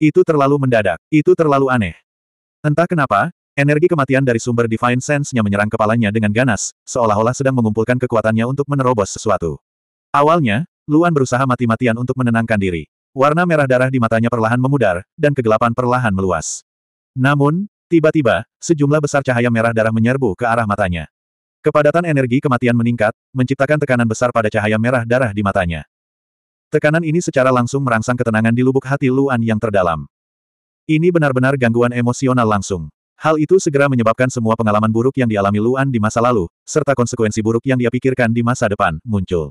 Itu terlalu mendadak, itu terlalu aneh. Entah kenapa, energi kematian dari sumber Divine Sense-nya menyerang kepalanya dengan ganas, seolah-olah sedang mengumpulkan kekuatannya untuk menerobos sesuatu. Awalnya, Luan berusaha mati-matian untuk menenangkan diri. Warna merah darah di matanya perlahan memudar, dan kegelapan perlahan meluas. Namun, tiba-tiba, sejumlah besar cahaya merah darah menyerbu ke arah matanya. Kepadatan energi kematian meningkat, menciptakan tekanan besar pada cahaya merah darah di matanya. Tekanan ini secara langsung merangsang ketenangan di lubuk hati Luan yang terdalam. Ini benar-benar gangguan emosional langsung. Hal itu segera menyebabkan semua pengalaman buruk yang dialami Luan di masa lalu, serta konsekuensi buruk yang dia pikirkan di masa depan, muncul.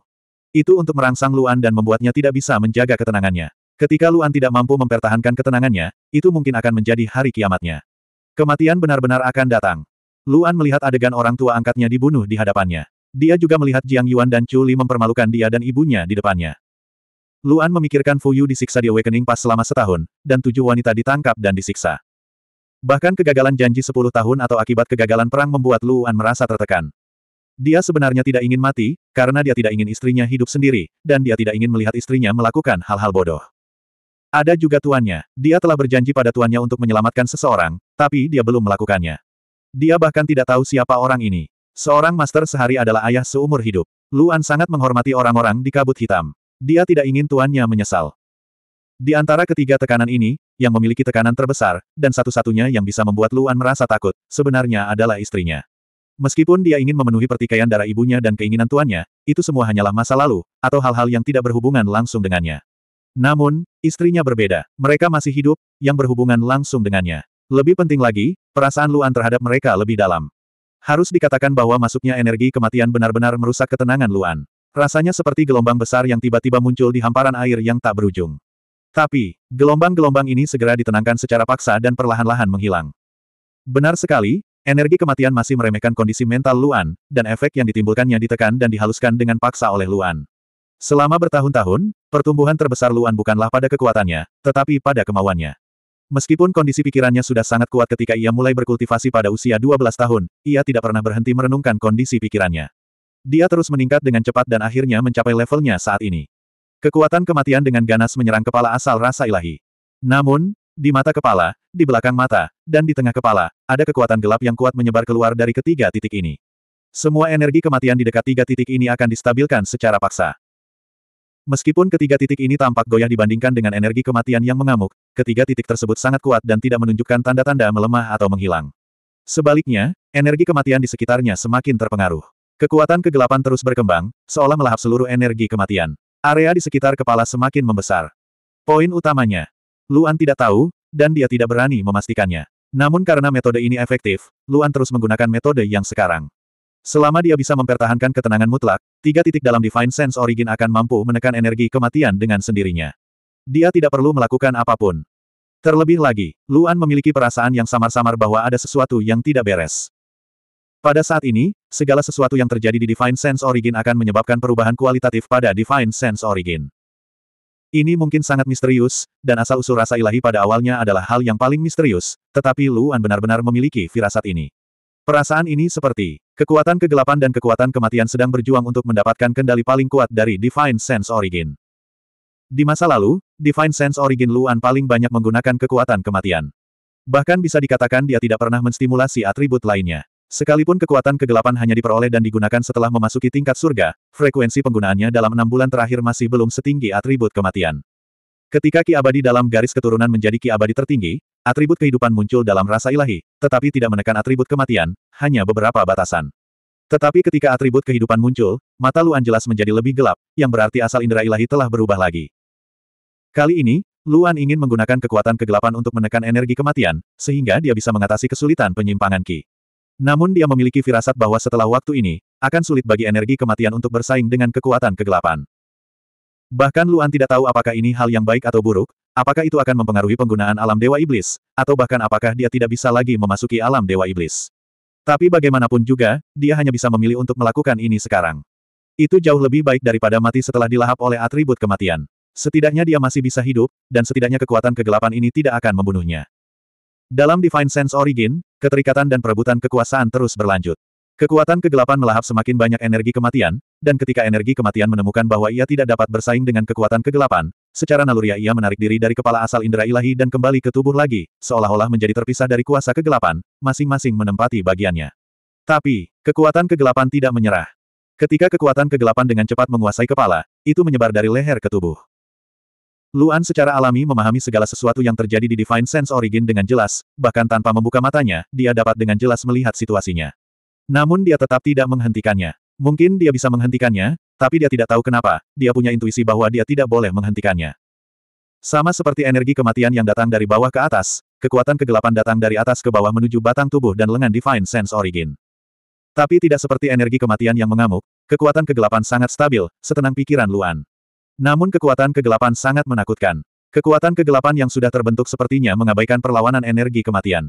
Itu untuk merangsang Luan dan membuatnya tidak bisa menjaga ketenangannya. Ketika Luan tidak mampu mempertahankan ketenangannya, itu mungkin akan menjadi hari kiamatnya. Kematian benar-benar akan datang. Luan melihat adegan orang tua angkatnya dibunuh di hadapannya. Dia juga melihat Jiang Yuan dan Chu Li mempermalukan dia dan ibunya di depannya. Luan memikirkan Fu Yu disiksa di Awakening Pass selama setahun, dan tujuh wanita ditangkap dan disiksa. Bahkan kegagalan janji sepuluh tahun atau akibat kegagalan perang membuat Luan merasa tertekan. Dia sebenarnya tidak ingin mati, karena dia tidak ingin istrinya hidup sendiri, dan dia tidak ingin melihat istrinya melakukan hal-hal bodoh. Ada juga tuannya, dia telah berjanji pada tuannya untuk menyelamatkan seseorang, tapi dia belum melakukannya. Dia bahkan tidak tahu siapa orang ini. Seorang master sehari adalah ayah seumur hidup. Luan sangat menghormati orang-orang di kabut hitam. Dia tidak ingin tuannya menyesal. Di antara ketiga tekanan ini, yang memiliki tekanan terbesar, dan satu-satunya yang bisa membuat Luan merasa takut, sebenarnya adalah istrinya. Meskipun dia ingin memenuhi pertikaian darah ibunya dan keinginan tuannya, itu semua hanyalah masa lalu, atau hal-hal yang tidak berhubungan langsung dengannya. Namun, istrinya berbeda, mereka masih hidup, yang berhubungan langsung dengannya. Lebih penting lagi, perasaan Luan terhadap mereka lebih dalam. Harus dikatakan bahwa masuknya energi kematian benar-benar merusak ketenangan Luan. Rasanya seperti gelombang besar yang tiba-tiba muncul di hamparan air yang tak berujung. Tapi, gelombang-gelombang ini segera ditenangkan secara paksa dan perlahan-lahan menghilang. Benar sekali, energi kematian masih meremehkan kondisi mental Luan, dan efek yang ditimbulkannya ditekan dan dihaluskan dengan paksa oleh Luan. Selama bertahun-tahun, pertumbuhan terbesar Luan bukanlah pada kekuatannya, tetapi pada kemauannya. Meskipun kondisi pikirannya sudah sangat kuat ketika ia mulai berkultivasi pada usia 12 tahun, ia tidak pernah berhenti merenungkan kondisi pikirannya. Dia terus meningkat dengan cepat dan akhirnya mencapai levelnya saat ini. Kekuatan kematian dengan ganas menyerang kepala asal rasa ilahi. Namun, di mata kepala, di belakang mata, dan di tengah kepala, ada kekuatan gelap yang kuat menyebar keluar dari ketiga titik ini. Semua energi kematian di dekat tiga titik ini akan distabilkan secara paksa. Meskipun ketiga titik ini tampak goyah dibandingkan dengan energi kematian yang mengamuk, ketiga titik tersebut sangat kuat dan tidak menunjukkan tanda-tanda melemah atau menghilang. Sebaliknya, energi kematian di sekitarnya semakin terpengaruh. Kekuatan kegelapan terus berkembang, seolah melahap seluruh energi kematian. Area di sekitar kepala semakin membesar. Poin utamanya. Luan tidak tahu, dan dia tidak berani memastikannya. Namun karena metode ini efektif, Luan terus menggunakan metode yang sekarang. Selama dia bisa mempertahankan ketenangan mutlak, tiga titik dalam Divine Sense Origin akan mampu menekan energi kematian dengan sendirinya. Dia tidak perlu melakukan apapun. Terlebih lagi, Luan memiliki perasaan yang samar-samar bahwa ada sesuatu yang tidak beres. Pada saat ini, segala sesuatu yang terjadi di Divine Sense Origin akan menyebabkan perubahan kualitatif pada Divine Sense Origin. Ini mungkin sangat misterius, dan asal-usul rasa ilahi pada awalnya adalah hal yang paling misterius, tetapi Luan benar-benar memiliki firasat ini. Perasaan ini seperti, kekuatan kegelapan dan kekuatan kematian sedang berjuang untuk mendapatkan kendali paling kuat dari Divine Sense Origin. Di masa lalu, Divine Sense Origin Luan paling banyak menggunakan kekuatan kematian. Bahkan bisa dikatakan dia tidak pernah menstimulasi atribut lainnya. Sekalipun kekuatan kegelapan hanya diperoleh dan digunakan setelah memasuki tingkat surga, frekuensi penggunaannya dalam enam bulan terakhir masih belum setinggi atribut kematian. Ketika ki abadi dalam garis keturunan menjadi ki abadi tertinggi, atribut kehidupan muncul dalam rasa ilahi, tetapi tidak menekan atribut kematian, hanya beberapa batasan. Tetapi ketika atribut kehidupan muncul, mata Luan jelas menjadi lebih gelap, yang berarti asal indera ilahi telah berubah lagi. Kali ini, Luan ingin menggunakan kekuatan kegelapan untuk menekan energi kematian, sehingga dia bisa mengatasi kesulitan penyimpangan Ki. Namun dia memiliki firasat bahwa setelah waktu ini, akan sulit bagi energi kematian untuk bersaing dengan kekuatan kegelapan. Bahkan Luan tidak tahu apakah ini hal yang baik atau buruk, apakah itu akan mempengaruhi penggunaan alam Dewa Iblis, atau bahkan apakah dia tidak bisa lagi memasuki alam Dewa Iblis. Tapi bagaimanapun juga, dia hanya bisa memilih untuk melakukan ini sekarang. Itu jauh lebih baik daripada mati setelah dilahap oleh atribut kematian. Setidaknya dia masih bisa hidup, dan setidaknya kekuatan kegelapan ini tidak akan membunuhnya. Dalam Divine Sense Origin, keterikatan dan perebutan kekuasaan terus berlanjut. Kekuatan kegelapan melahap semakin banyak energi kematian, dan ketika energi kematian menemukan bahwa ia tidak dapat bersaing dengan kekuatan kegelapan, secara naluriah ia menarik diri dari kepala asal indera ilahi dan kembali ke tubuh lagi, seolah-olah menjadi terpisah dari kuasa kegelapan, masing-masing menempati bagiannya. Tapi, kekuatan kegelapan tidak menyerah. Ketika kekuatan kegelapan dengan cepat menguasai kepala, itu menyebar dari leher ke tubuh. Luan secara alami memahami segala sesuatu yang terjadi di Divine Sense Origin dengan jelas, bahkan tanpa membuka matanya, dia dapat dengan jelas melihat situasinya. Namun dia tetap tidak menghentikannya. Mungkin dia bisa menghentikannya, tapi dia tidak tahu kenapa, dia punya intuisi bahwa dia tidak boleh menghentikannya. Sama seperti energi kematian yang datang dari bawah ke atas, kekuatan kegelapan datang dari atas ke bawah menuju batang tubuh dan lengan Divine Sense Origin. Tapi tidak seperti energi kematian yang mengamuk, kekuatan kegelapan sangat stabil, setenang pikiran Luan. Namun kekuatan kegelapan sangat menakutkan. Kekuatan kegelapan yang sudah terbentuk sepertinya mengabaikan perlawanan energi kematian.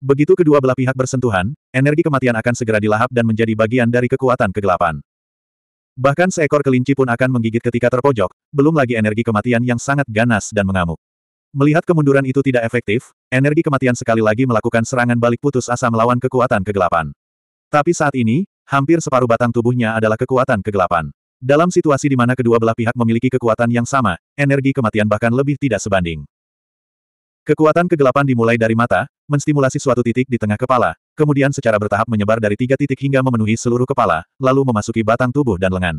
Begitu kedua belah pihak bersentuhan, energi kematian akan segera dilahap dan menjadi bagian dari kekuatan kegelapan. Bahkan seekor kelinci pun akan menggigit ketika terpojok, belum lagi energi kematian yang sangat ganas dan mengamuk. Melihat kemunduran itu tidak efektif, energi kematian sekali lagi melakukan serangan balik putus asa melawan kekuatan kegelapan. Tapi saat ini, hampir separuh batang tubuhnya adalah kekuatan kegelapan. Dalam situasi di mana kedua belah pihak memiliki kekuatan yang sama, energi kematian bahkan lebih tidak sebanding. Kekuatan kegelapan dimulai dari mata, menstimulasi suatu titik di tengah kepala, kemudian secara bertahap menyebar dari tiga titik hingga memenuhi seluruh kepala, lalu memasuki batang tubuh dan lengan.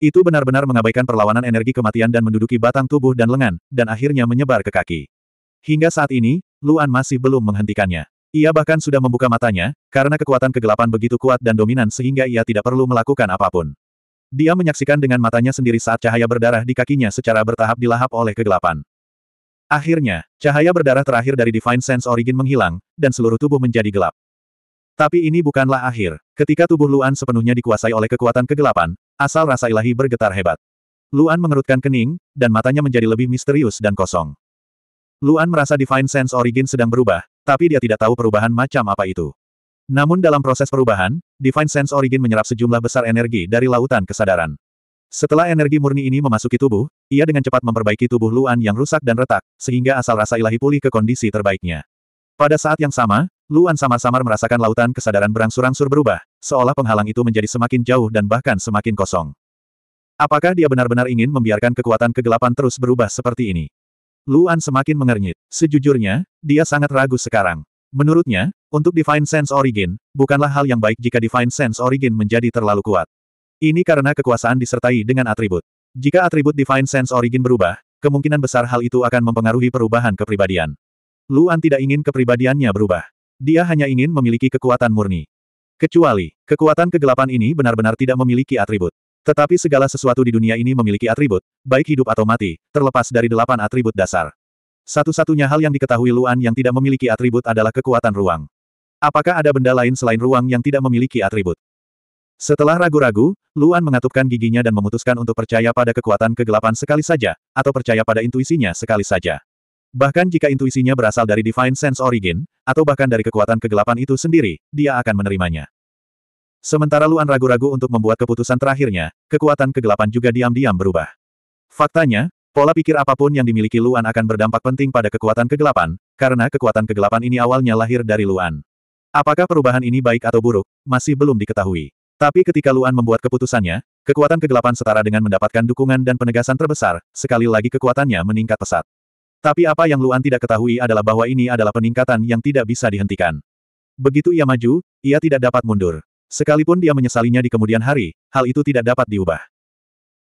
Itu benar-benar mengabaikan perlawanan energi kematian dan menduduki batang tubuh dan lengan, dan akhirnya menyebar ke kaki. Hingga saat ini, Luan masih belum menghentikannya. Ia bahkan sudah membuka matanya, karena kekuatan kegelapan begitu kuat dan dominan sehingga ia tidak perlu melakukan apapun. Dia menyaksikan dengan matanya sendiri saat cahaya berdarah di kakinya secara bertahap dilahap oleh kegelapan. Akhirnya, cahaya berdarah terakhir dari Divine Sense Origin menghilang, dan seluruh tubuh menjadi gelap. Tapi ini bukanlah akhir. Ketika tubuh Luan sepenuhnya dikuasai oleh kekuatan kegelapan, asal rasa ilahi bergetar hebat. Luan mengerutkan kening, dan matanya menjadi lebih misterius dan kosong. Luan merasa Divine Sense Origin sedang berubah, tapi dia tidak tahu perubahan macam apa itu. Namun dalam proses perubahan, Divine Sense Origin menyerap sejumlah besar energi dari lautan kesadaran. Setelah energi murni ini memasuki tubuh, ia dengan cepat memperbaiki tubuh Luan yang rusak dan retak, sehingga asal rasa ilahi pulih ke kondisi terbaiknya. Pada saat yang sama, Luan samar-samar merasakan lautan kesadaran berangsur-angsur berubah, seolah penghalang itu menjadi semakin jauh dan bahkan semakin kosong. Apakah dia benar-benar ingin membiarkan kekuatan kegelapan terus berubah seperti ini? Luan semakin mengernyit. Sejujurnya, dia sangat ragu sekarang. Menurutnya, untuk Divine Sense Origin, bukanlah hal yang baik jika Divine Sense Origin menjadi terlalu kuat. Ini karena kekuasaan disertai dengan atribut. Jika atribut Divine Sense Origin berubah, kemungkinan besar hal itu akan mempengaruhi perubahan kepribadian. Luan tidak ingin kepribadiannya berubah. Dia hanya ingin memiliki kekuatan murni. Kecuali, kekuatan kegelapan ini benar-benar tidak memiliki atribut. Tetapi segala sesuatu di dunia ini memiliki atribut, baik hidup atau mati, terlepas dari delapan atribut dasar. Satu-satunya hal yang diketahui Luan yang tidak memiliki atribut adalah kekuatan ruang. Apakah ada benda lain selain ruang yang tidak memiliki atribut? Setelah ragu-ragu, Luan mengatupkan giginya dan memutuskan untuk percaya pada kekuatan kegelapan sekali saja, atau percaya pada intuisinya sekali saja. Bahkan jika intuisinya berasal dari Divine Sense Origin, atau bahkan dari kekuatan kegelapan itu sendiri, dia akan menerimanya. Sementara Luan ragu-ragu untuk membuat keputusan terakhirnya, kekuatan kegelapan juga diam-diam berubah. Faktanya, Pola pikir apapun yang dimiliki Luan akan berdampak penting pada kekuatan kegelapan, karena kekuatan kegelapan ini awalnya lahir dari Luan. Apakah perubahan ini baik atau buruk, masih belum diketahui. Tapi ketika Luan membuat keputusannya, kekuatan kegelapan setara dengan mendapatkan dukungan dan penegasan terbesar, sekali lagi kekuatannya meningkat pesat. Tapi apa yang Luan tidak ketahui adalah bahwa ini adalah peningkatan yang tidak bisa dihentikan. Begitu ia maju, ia tidak dapat mundur. Sekalipun dia menyesalinya di kemudian hari, hal itu tidak dapat diubah.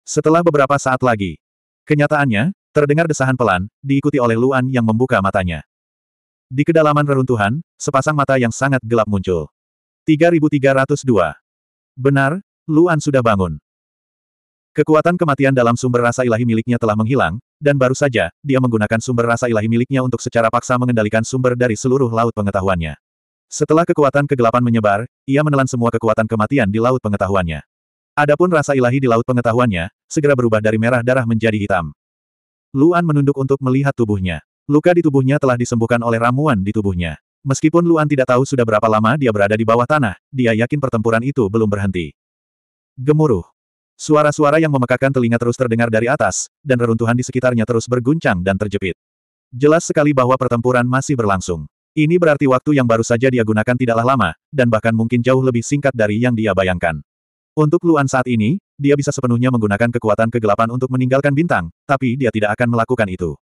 Setelah beberapa saat lagi, Kenyataannya, terdengar desahan pelan, diikuti oleh Luan yang membuka matanya. Di kedalaman reruntuhan, sepasang mata yang sangat gelap muncul. 3302. Benar, Luan sudah bangun. Kekuatan kematian dalam sumber rasa ilahi miliknya telah menghilang, dan baru saja, dia menggunakan sumber rasa ilahi miliknya untuk secara paksa mengendalikan sumber dari seluruh laut pengetahuannya. Setelah kekuatan kegelapan menyebar, ia menelan semua kekuatan kematian di laut pengetahuannya. Adapun rasa ilahi di laut pengetahuannya, segera berubah dari merah darah menjadi hitam. Luan menunduk untuk melihat tubuhnya. Luka di tubuhnya telah disembuhkan oleh ramuan di tubuhnya. Meskipun Luan tidak tahu sudah berapa lama dia berada di bawah tanah, dia yakin pertempuran itu belum berhenti. Gemuruh. Suara-suara yang memekakan telinga terus terdengar dari atas, dan reruntuhan di sekitarnya terus berguncang dan terjepit. Jelas sekali bahwa pertempuran masih berlangsung. Ini berarti waktu yang baru saja dia gunakan tidaklah lama, dan bahkan mungkin jauh lebih singkat dari yang dia bayangkan. Untuk Luan saat ini, dia bisa sepenuhnya menggunakan kekuatan kegelapan untuk meninggalkan bintang, tapi dia tidak akan melakukan itu.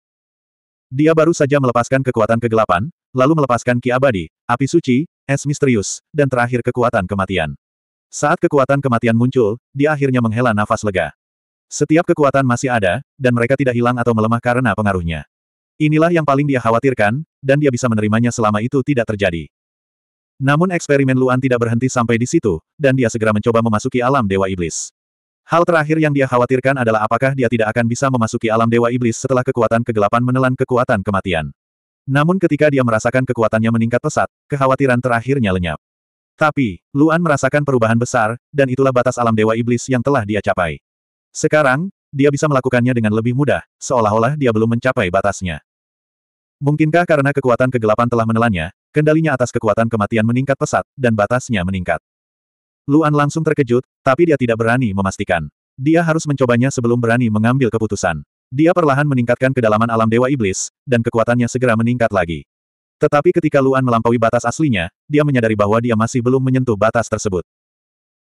Dia baru saja melepaskan kekuatan kegelapan, lalu melepaskan ki abadi, api suci, es misterius, dan terakhir kekuatan kematian. Saat kekuatan kematian muncul, dia akhirnya menghela nafas lega. Setiap kekuatan masih ada, dan mereka tidak hilang atau melemah karena pengaruhnya. Inilah yang paling dia khawatirkan, dan dia bisa menerimanya selama itu tidak terjadi. Namun eksperimen Luan tidak berhenti sampai di situ, dan dia segera mencoba memasuki alam Dewa Iblis. Hal terakhir yang dia khawatirkan adalah apakah dia tidak akan bisa memasuki alam Dewa Iblis setelah kekuatan kegelapan menelan kekuatan kematian. Namun ketika dia merasakan kekuatannya meningkat pesat, kekhawatiran terakhirnya lenyap. Tapi, Luan merasakan perubahan besar, dan itulah batas alam Dewa Iblis yang telah dia capai. Sekarang, dia bisa melakukannya dengan lebih mudah, seolah-olah dia belum mencapai batasnya. Mungkinkah karena kekuatan kegelapan telah menelannya, Kendalinya atas kekuatan kematian meningkat pesat, dan batasnya meningkat. Luan langsung terkejut, tapi dia tidak berani memastikan. Dia harus mencobanya sebelum berani mengambil keputusan. Dia perlahan meningkatkan kedalaman alam Dewa Iblis, dan kekuatannya segera meningkat lagi. Tetapi ketika Luan melampaui batas aslinya, dia menyadari bahwa dia masih belum menyentuh batas tersebut.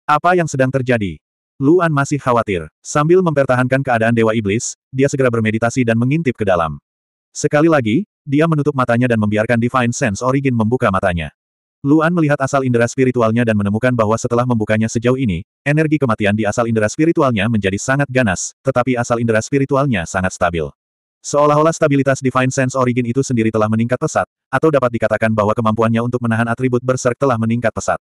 Apa yang sedang terjadi? Luan masih khawatir. Sambil mempertahankan keadaan Dewa Iblis, dia segera bermeditasi dan mengintip ke dalam. Sekali lagi, dia menutup matanya dan membiarkan Divine Sense Origin membuka matanya. Luan melihat asal indera spiritualnya dan menemukan bahwa setelah membukanya sejauh ini, energi kematian di asal indera spiritualnya menjadi sangat ganas, tetapi asal indera spiritualnya sangat stabil. Seolah-olah stabilitas Divine Sense Origin itu sendiri telah meningkat pesat, atau dapat dikatakan bahwa kemampuannya untuk menahan atribut berserk telah meningkat pesat.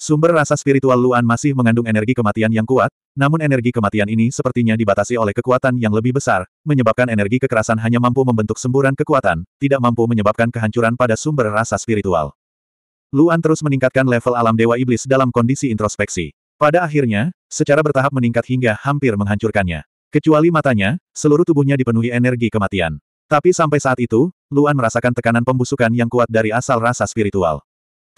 Sumber rasa spiritual Luan masih mengandung energi kematian yang kuat, namun energi kematian ini sepertinya dibatasi oleh kekuatan yang lebih besar, menyebabkan energi kekerasan hanya mampu membentuk semburan kekuatan, tidak mampu menyebabkan kehancuran pada sumber rasa spiritual. Luan terus meningkatkan level alam Dewa Iblis dalam kondisi introspeksi. Pada akhirnya, secara bertahap meningkat hingga hampir menghancurkannya. Kecuali matanya, seluruh tubuhnya dipenuhi energi kematian. Tapi sampai saat itu, Luan merasakan tekanan pembusukan yang kuat dari asal rasa spiritual.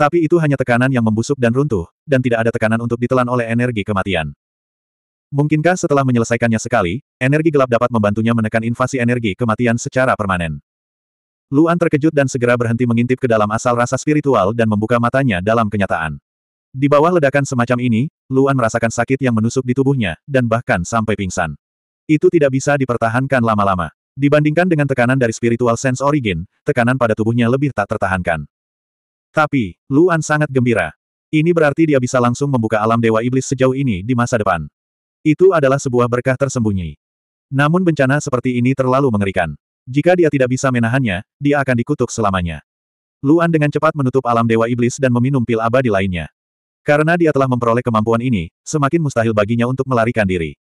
Tapi itu hanya tekanan yang membusuk dan runtuh, dan tidak ada tekanan untuk ditelan oleh energi kematian. Mungkinkah setelah menyelesaikannya sekali, energi gelap dapat membantunya menekan invasi energi kematian secara permanen? Luan terkejut dan segera berhenti mengintip ke dalam asal rasa spiritual dan membuka matanya dalam kenyataan. Di bawah ledakan semacam ini, Luan merasakan sakit yang menusuk di tubuhnya, dan bahkan sampai pingsan. Itu tidak bisa dipertahankan lama-lama. Dibandingkan dengan tekanan dari spiritual sense origin, tekanan pada tubuhnya lebih tak tertahankan. Tapi, Luan sangat gembira. Ini berarti dia bisa langsung membuka alam Dewa Iblis sejauh ini di masa depan. Itu adalah sebuah berkah tersembunyi. Namun bencana seperti ini terlalu mengerikan. Jika dia tidak bisa menahannya, dia akan dikutuk selamanya. Luan dengan cepat menutup alam Dewa Iblis dan meminum pil abadi lainnya. Karena dia telah memperoleh kemampuan ini, semakin mustahil baginya untuk melarikan diri.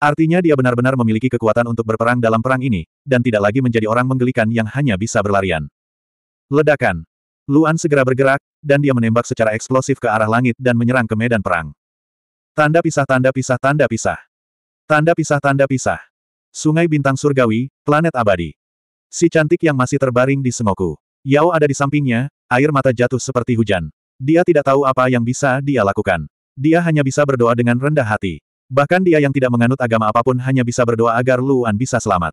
Artinya dia benar-benar memiliki kekuatan untuk berperang dalam perang ini, dan tidak lagi menjadi orang menggelikan yang hanya bisa berlarian. Ledakan. Luan segera bergerak, dan dia menembak secara eksplosif ke arah langit dan menyerang ke medan perang. Tanda pisah tanda pisah tanda pisah. Tanda pisah tanda pisah. Sungai Bintang Surgawi, Planet Abadi. Si cantik yang masih terbaring di Sengoku. Yao ada di sampingnya, air mata jatuh seperti hujan. Dia tidak tahu apa yang bisa dia lakukan. Dia hanya bisa berdoa dengan rendah hati. Bahkan dia yang tidak menganut agama apapun hanya bisa berdoa agar Luan bisa selamat.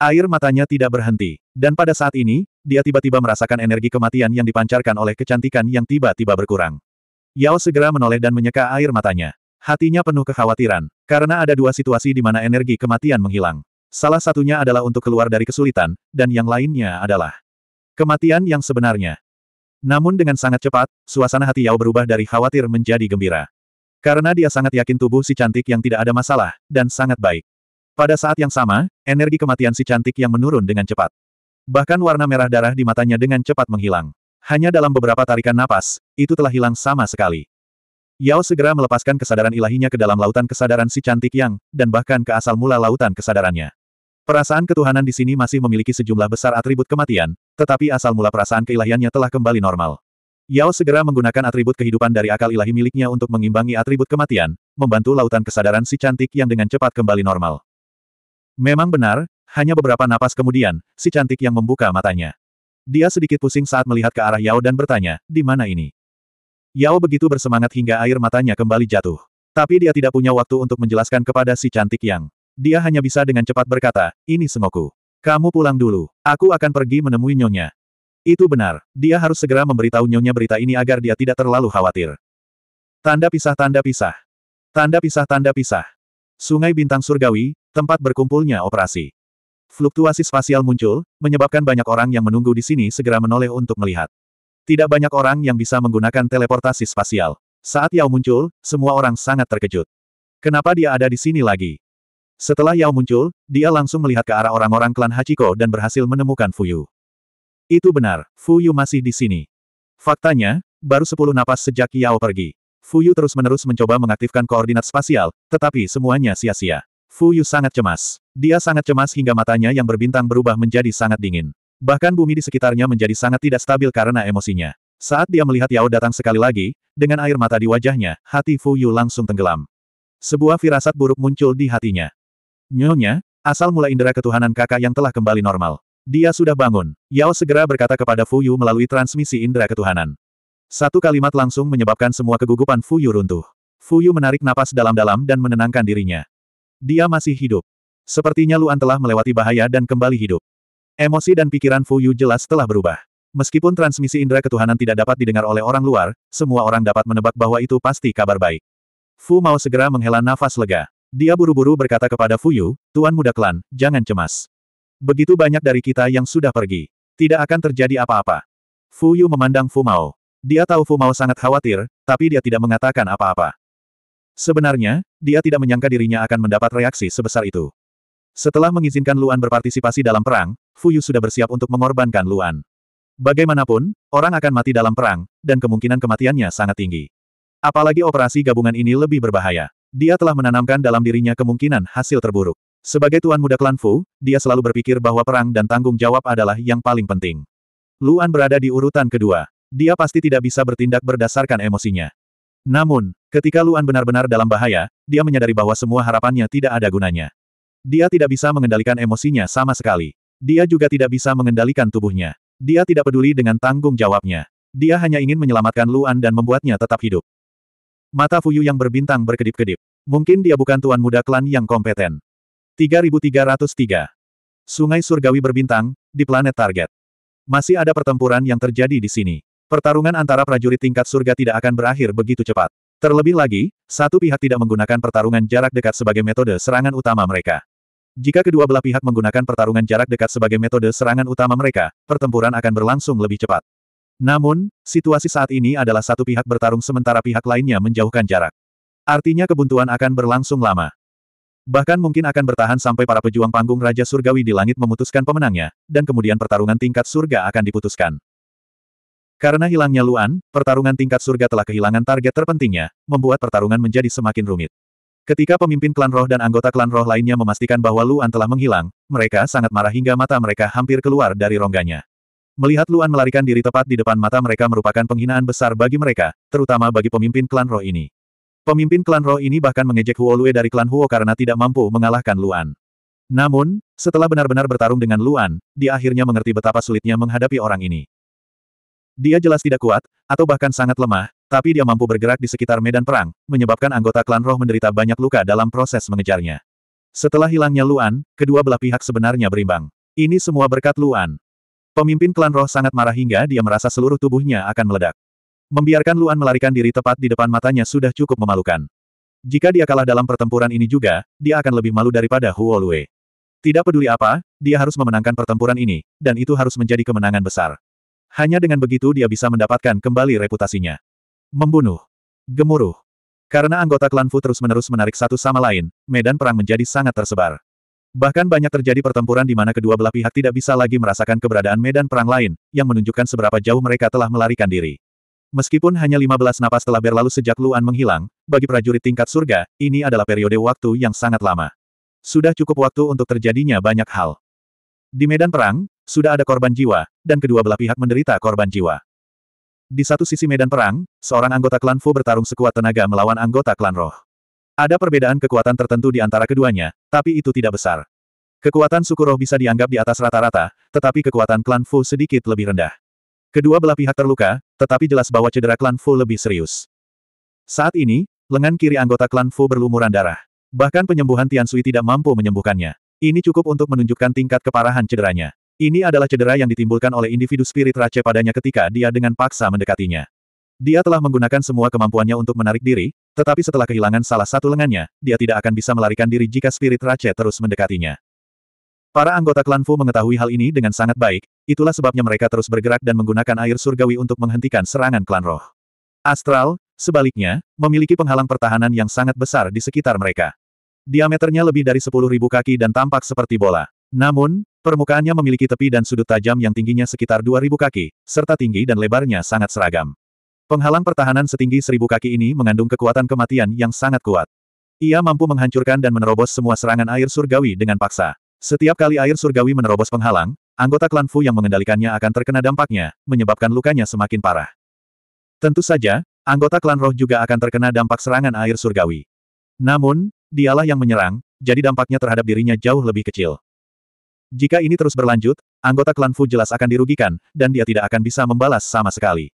Air matanya tidak berhenti, dan pada saat ini, dia tiba-tiba merasakan energi kematian yang dipancarkan oleh kecantikan yang tiba-tiba berkurang. Yao segera menoleh dan menyeka air matanya. Hatinya penuh kekhawatiran, karena ada dua situasi di mana energi kematian menghilang. Salah satunya adalah untuk keluar dari kesulitan, dan yang lainnya adalah kematian yang sebenarnya. Namun dengan sangat cepat, suasana hati Yao berubah dari khawatir menjadi gembira. Karena dia sangat yakin tubuh si cantik yang tidak ada masalah, dan sangat baik. Pada saat yang sama, energi kematian si cantik yang menurun dengan cepat. Bahkan warna merah darah di matanya dengan cepat menghilang. Hanya dalam beberapa tarikan napas, itu telah hilang sama sekali. Yao segera melepaskan kesadaran ilahinya ke dalam lautan kesadaran si cantik yang, dan bahkan ke asal mula lautan kesadarannya. Perasaan ketuhanan di sini masih memiliki sejumlah besar atribut kematian, tetapi asal mula perasaan keilahiannya telah kembali normal. Yao segera menggunakan atribut kehidupan dari akal ilahi miliknya untuk mengimbangi atribut kematian, membantu lautan kesadaran si cantik yang dengan cepat kembali normal. Memang benar, hanya beberapa napas kemudian, si cantik yang membuka matanya. Dia sedikit pusing saat melihat ke arah Yao dan bertanya, di mana ini? Yao begitu bersemangat hingga air matanya kembali jatuh. Tapi dia tidak punya waktu untuk menjelaskan kepada si cantik yang. Dia hanya bisa dengan cepat berkata, ini Sengoku. Kamu pulang dulu, aku akan pergi menemui Nyonya. Itu benar, dia harus segera memberitahu Nyonya berita ini agar dia tidak terlalu khawatir. Tanda pisah tanda pisah. Tanda pisah tanda pisah. Sungai Bintang Surgawi, Tempat berkumpulnya operasi. Fluktuasi spasial muncul, menyebabkan banyak orang yang menunggu di sini segera menoleh untuk melihat. Tidak banyak orang yang bisa menggunakan teleportasi spasial. Saat Yao muncul, semua orang sangat terkejut. Kenapa dia ada di sini lagi? Setelah Yao muncul, dia langsung melihat ke arah orang-orang klan Hachiko dan berhasil menemukan Fuyu. Itu benar, Fuyu masih di sini. Faktanya, baru sepuluh napas sejak Yao pergi. Fuyu terus-menerus mencoba mengaktifkan koordinat spasial, tetapi semuanya sia-sia. Fu Yu sangat cemas. Dia sangat cemas hingga matanya yang berbintang berubah menjadi sangat dingin. Bahkan bumi di sekitarnya menjadi sangat tidak stabil karena emosinya. Saat dia melihat Yao datang sekali lagi, dengan air mata di wajahnya, hati Fu Yu langsung tenggelam. Sebuah firasat buruk muncul di hatinya. Nyonya, asal mula indera ketuhanan kakak yang telah kembali normal. Dia sudah bangun. Yao segera berkata kepada Fu Yu melalui transmisi indera ketuhanan. Satu kalimat langsung menyebabkan semua kegugupan Fu Yu runtuh. Fu Yu menarik napas dalam-dalam dan menenangkan dirinya. Dia masih hidup. Sepertinya Luan telah melewati bahaya dan kembali hidup. Emosi dan pikiran Fu Yu jelas telah berubah. Meskipun transmisi indera ketuhanan tidak dapat didengar oleh orang luar, semua orang dapat menebak bahwa itu pasti kabar baik. Fu mau segera menghela nafas lega. Dia buru-buru berkata kepada Fu Yu, Tuan Muda Klan, jangan cemas. Begitu banyak dari kita yang sudah pergi. Tidak akan terjadi apa-apa. Fu Yu memandang Fu Mao. Dia tahu Fu Mao sangat khawatir, tapi dia tidak mengatakan apa-apa. Sebenarnya, dia tidak menyangka dirinya akan mendapat reaksi sebesar itu. Setelah mengizinkan Luan berpartisipasi dalam perang, Fuyu sudah bersiap untuk mengorbankan Luan. Bagaimanapun, orang akan mati dalam perang, dan kemungkinan kematiannya sangat tinggi. Apalagi operasi gabungan ini lebih berbahaya. Dia telah menanamkan dalam dirinya kemungkinan hasil terburuk. Sebagai tuan muda klan Fu, dia selalu berpikir bahwa perang dan tanggung jawab adalah yang paling penting. Luan berada di urutan kedua. Dia pasti tidak bisa bertindak berdasarkan emosinya. Namun, Ketika Luan benar-benar dalam bahaya, dia menyadari bahwa semua harapannya tidak ada gunanya. Dia tidak bisa mengendalikan emosinya sama sekali. Dia juga tidak bisa mengendalikan tubuhnya. Dia tidak peduli dengan tanggung jawabnya. Dia hanya ingin menyelamatkan Luan dan membuatnya tetap hidup. Mata Fuyu yang berbintang berkedip-kedip. Mungkin dia bukan tuan muda klan yang kompeten. 3303. Sungai Surgawi berbintang, di planet target. Masih ada pertempuran yang terjadi di sini. Pertarungan antara prajurit tingkat surga tidak akan berakhir begitu cepat. Terlebih lagi, satu pihak tidak menggunakan pertarungan jarak dekat sebagai metode serangan utama mereka. Jika kedua belah pihak menggunakan pertarungan jarak dekat sebagai metode serangan utama mereka, pertempuran akan berlangsung lebih cepat. Namun, situasi saat ini adalah satu pihak bertarung sementara pihak lainnya menjauhkan jarak. Artinya kebuntuan akan berlangsung lama. Bahkan mungkin akan bertahan sampai para pejuang panggung Raja Surgawi di langit memutuskan pemenangnya, dan kemudian pertarungan tingkat surga akan diputuskan. Karena hilangnya Luan, pertarungan tingkat surga telah kehilangan target terpentingnya, membuat pertarungan menjadi semakin rumit. Ketika pemimpin klan roh dan anggota klan roh lainnya memastikan bahwa Luan telah menghilang, mereka sangat marah hingga mata mereka hampir keluar dari rongganya. Melihat Luan melarikan diri tepat di depan mata mereka merupakan penghinaan besar bagi mereka, terutama bagi pemimpin klan roh ini. Pemimpin klan roh ini bahkan mengejek Huo Lue dari klan Huo karena tidak mampu mengalahkan Luan. Namun, setelah benar-benar bertarung dengan Luan, dia akhirnya mengerti betapa sulitnya menghadapi orang ini. Dia jelas tidak kuat, atau bahkan sangat lemah, tapi dia mampu bergerak di sekitar medan perang, menyebabkan anggota klan roh menderita banyak luka dalam proses mengejarnya. Setelah hilangnya Luan, kedua belah pihak sebenarnya berimbang. Ini semua berkat Luan. Pemimpin klan roh sangat marah hingga dia merasa seluruh tubuhnya akan meledak. Membiarkan Luan melarikan diri tepat di depan matanya sudah cukup memalukan. Jika dia kalah dalam pertempuran ini juga, dia akan lebih malu daripada Huo Lue. Tidak peduli apa, dia harus memenangkan pertempuran ini, dan itu harus menjadi kemenangan besar. Hanya dengan begitu dia bisa mendapatkan kembali reputasinya. Membunuh. Gemuruh. Karena anggota klan Fu terus-menerus menarik satu sama lain, medan perang menjadi sangat tersebar. Bahkan banyak terjadi pertempuran di mana kedua belah pihak tidak bisa lagi merasakan keberadaan medan perang lain, yang menunjukkan seberapa jauh mereka telah melarikan diri. Meskipun hanya 15 napas telah berlalu sejak Luan menghilang, bagi prajurit tingkat surga, ini adalah periode waktu yang sangat lama. Sudah cukup waktu untuk terjadinya banyak hal. Di medan perang, sudah ada korban jiwa, dan kedua belah pihak menderita korban jiwa. Di satu sisi medan perang, seorang anggota klan Fu bertarung sekuat tenaga melawan anggota klan Roh. Ada perbedaan kekuatan tertentu di antara keduanya, tapi itu tidak besar. Kekuatan suku roh bisa dianggap di atas rata-rata, tetapi kekuatan klan Fu sedikit lebih rendah. Kedua belah pihak terluka, tetapi jelas bahwa cedera klan Fu lebih serius. Saat ini, lengan kiri anggota klan Fu berlumuran darah. Bahkan penyembuhan Tian Tiansui tidak mampu menyembuhkannya. Ini cukup untuk menunjukkan tingkat keparahan cederanya. Ini adalah cedera yang ditimbulkan oleh individu spirit race padanya ketika dia dengan paksa mendekatinya. Dia telah menggunakan semua kemampuannya untuk menarik diri, tetapi setelah kehilangan salah satu lengannya, dia tidak akan bisa melarikan diri jika spirit race terus mendekatinya. Para anggota klan Fu mengetahui hal ini dengan sangat baik, itulah sebabnya mereka terus bergerak dan menggunakan air surgawi untuk menghentikan serangan klan roh. Astral, sebaliknya, memiliki penghalang pertahanan yang sangat besar di sekitar mereka. Diameternya lebih dari 10.000 kaki dan tampak seperti bola. Namun, Permukaannya memiliki tepi dan sudut tajam yang tingginya sekitar 2.000 kaki, serta tinggi dan lebarnya sangat seragam. Penghalang pertahanan setinggi 1.000 kaki ini mengandung kekuatan kematian yang sangat kuat. Ia mampu menghancurkan dan menerobos semua serangan air surgawi dengan paksa. Setiap kali air surgawi menerobos penghalang, anggota klan Fu yang mengendalikannya akan terkena dampaknya, menyebabkan lukanya semakin parah. Tentu saja, anggota klan roh juga akan terkena dampak serangan air surgawi. Namun, dialah yang menyerang, jadi dampaknya terhadap dirinya jauh lebih kecil. Jika ini terus berlanjut, anggota klan Fu jelas akan dirugikan, dan dia tidak akan bisa membalas sama sekali.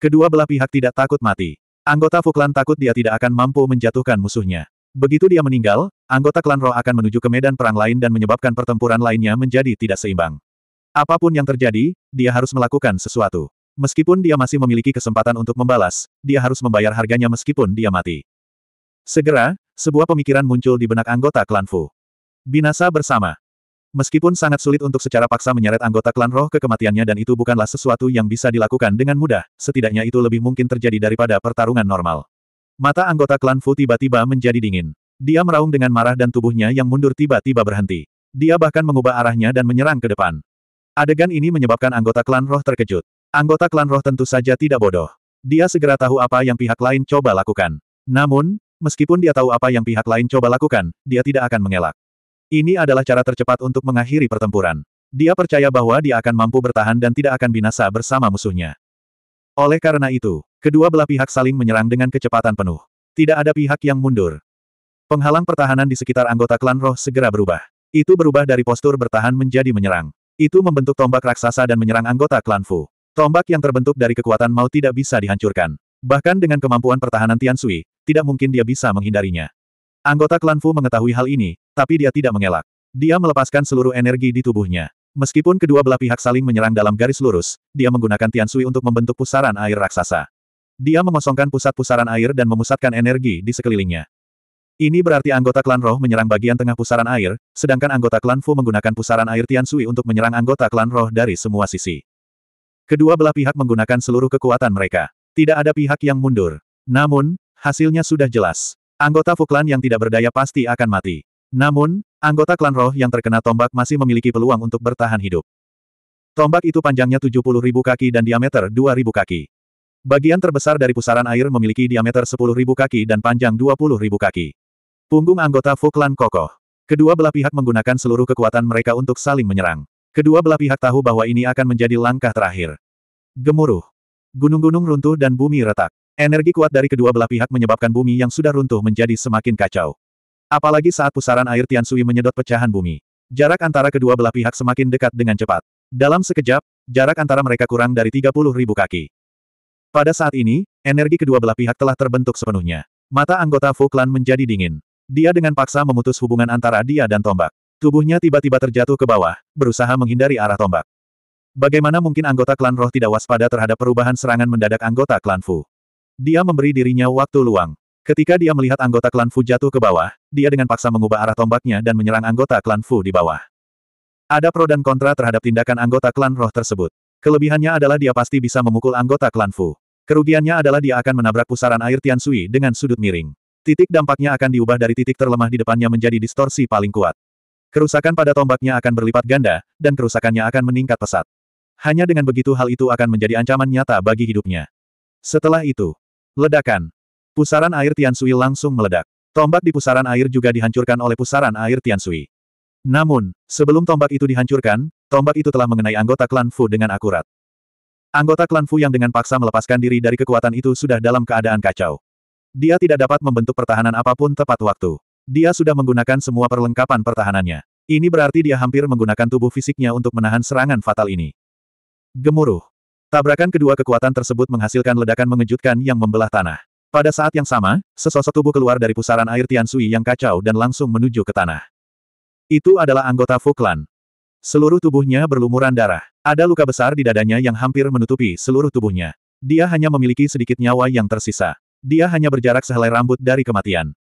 Kedua belah pihak tidak takut mati. Anggota Fu klan takut dia tidak akan mampu menjatuhkan musuhnya. Begitu dia meninggal, anggota klan roh akan menuju ke medan perang lain dan menyebabkan pertempuran lainnya menjadi tidak seimbang. Apapun yang terjadi, dia harus melakukan sesuatu. Meskipun dia masih memiliki kesempatan untuk membalas, dia harus membayar harganya meskipun dia mati. Segera, sebuah pemikiran muncul di benak anggota klan Fu. Binasa bersama. Meskipun sangat sulit untuk secara paksa menyeret anggota klan roh ke kematiannya dan itu bukanlah sesuatu yang bisa dilakukan dengan mudah, setidaknya itu lebih mungkin terjadi daripada pertarungan normal. Mata anggota klan Fu tiba-tiba menjadi dingin. Dia meraung dengan marah dan tubuhnya yang mundur tiba-tiba berhenti. Dia bahkan mengubah arahnya dan menyerang ke depan. Adegan ini menyebabkan anggota klan roh terkejut. Anggota klan roh tentu saja tidak bodoh. Dia segera tahu apa yang pihak lain coba lakukan. Namun, meskipun dia tahu apa yang pihak lain coba lakukan, dia tidak akan mengelak. Ini adalah cara tercepat untuk mengakhiri pertempuran. Dia percaya bahwa dia akan mampu bertahan dan tidak akan binasa bersama musuhnya. Oleh karena itu, kedua belah pihak saling menyerang dengan kecepatan penuh. Tidak ada pihak yang mundur. Penghalang pertahanan di sekitar anggota klan roh segera berubah. Itu berubah dari postur bertahan menjadi menyerang. Itu membentuk tombak raksasa dan menyerang anggota klan Fu. Tombak yang terbentuk dari kekuatan mau tidak bisa dihancurkan. Bahkan dengan kemampuan pertahanan Tian Sui, tidak mungkin dia bisa menghindarinya. Anggota klan Fu mengetahui hal ini, tapi dia tidak mengelak. Dia melepaskan seluruh energi di tubuhnya. Meskipun kedua belah pihak saling menyerang dalam garis lurus, dia menggunakan Tian Sui untuk membentuk pusaran air raksasa. Dia mengosongkan pusat pusaran air dan memusatkan energi di sekelilingnya. Ini berarti anggota klan roh menyerang bagian tengah pusaran air, sedangkan anggota klan Fu menggunakan pusaran air Tian Sui untuk menyerang anggota klan roh dari semua sisi. Kedua belah pihak menggunakan seluruh kekuatan mereka. Tidak ada pihak yang mundur. Namun, hasilnya sudah jelas. Anggota Fuklan yang tidak berdaya pasti akan mati. Namun, anggota klan roh yang terkena tombak masih memiliki peluang untuk bertahan hidup. Tombak itu panjangnya 70.000 kaki dan diameter 2.000 kaki. Bagian terbesar dari pusaran air memiliki diameter 10.000 kaki dan panjang 20.000 kaki. Punggung anggota Fuklan kokoh. Kedua belah pihak menggunakan seluruh kekuatan mereka untuk saling menyerang. Kedua belah pihak tahu bahwa ini akan menjadi langkah terakhir. Gemuruh. Gunung-gunung runtuh dan bumi retak. Energi kuat dari kedua belah pihak menyebabkan bumi yang sudah runtuh menjadi semakin kacau. Apalagi saat pusaran air Tian Sui menyedot pecahan bumi. Jarak antara kedua belah pihak semakin dekat dengan cepat. Dalam sekejap, jarak antara mereka kurang dari 30 ribu kaki. Pada saat ini, energi kedua belah pihak telah terbentuk sepenuhnya. Mata anggota Fu Clan menjadi dingin. Dia dengan paksa memutus hubungan antara dia dan tombak. Tubuhnya tiba-tiba terjatuh ke bawah, berusaha menghindari arah tombak. Bagaimana mungkin anggota klan roh tidak waspada terhadap perubahan serangan mendadak anggota klan Fu? Dia memberi dirinya waktu luang. Ketika dia melihat anggota klan Fu jatuh ke bawah, dia dengan paksa mengubah arah tombaknya dan menyerang anggota klan Fu di bawah. Ada pro dan kontra terhadap tindakan anggota klan roh tersebut. Kelebihannya adalah dia pasti bisa memukul anggota klan Fu. Kerugiannya adalah dia akan menabrak pusaran air Tian Sui dengan sudut miring. Titik dampaknya akan diubah dari titik terlemah di depannya menjadi distorsi paling kuat. Kerusakan pada tombaknya akan berlipat ganda, dan kerusakannya akan meningkat pesat. Hanya dengan begitu hal itu akan menjadi ancaman nyata bagi hidupnya. Setelah itu, Ledakan. Pusaran air Tiansui langsung meledak. Tombak di pusaran air juga dihancurkan oleh pusaran air Tiansui. Namun, sebelum tombak itu dihancurkan, tombak itu telah mengenai anggota klan Fu dengan akurat. Anggota klan Fu yang dengan paksa melepaskan diri dari kekuatan itu sudah dalam keadaan kacau. Dia tidak dapat membentuk pertahanan apapun tepat waktu. Dia sudah menggunakan semua perlengkapan pertahanannya. Ini berarti dia hampir menggunakan tubuh fisiknya untuk menahan serangan fatal ini. Gemuruh. Tabrakan kedua kekuatan tersebut menghasilkan ledakan mengejutkan yang membelah tanah. Pada saat yang sama, sesosok tubuh keluar dari pusaran air Tian Tiansui yang kacau dan langsung menuju ke tanah. Itu adalah anggota Fuklan. Seluruh tubuhnya berlumuran darah. Ada luka besar di dadanya yang hampir menutupi seluruh tubuhnya. Dia hanya memiliki sedikit nyawa yang tersisa. Dia hanya berjarak sehelai rambut dari kematian.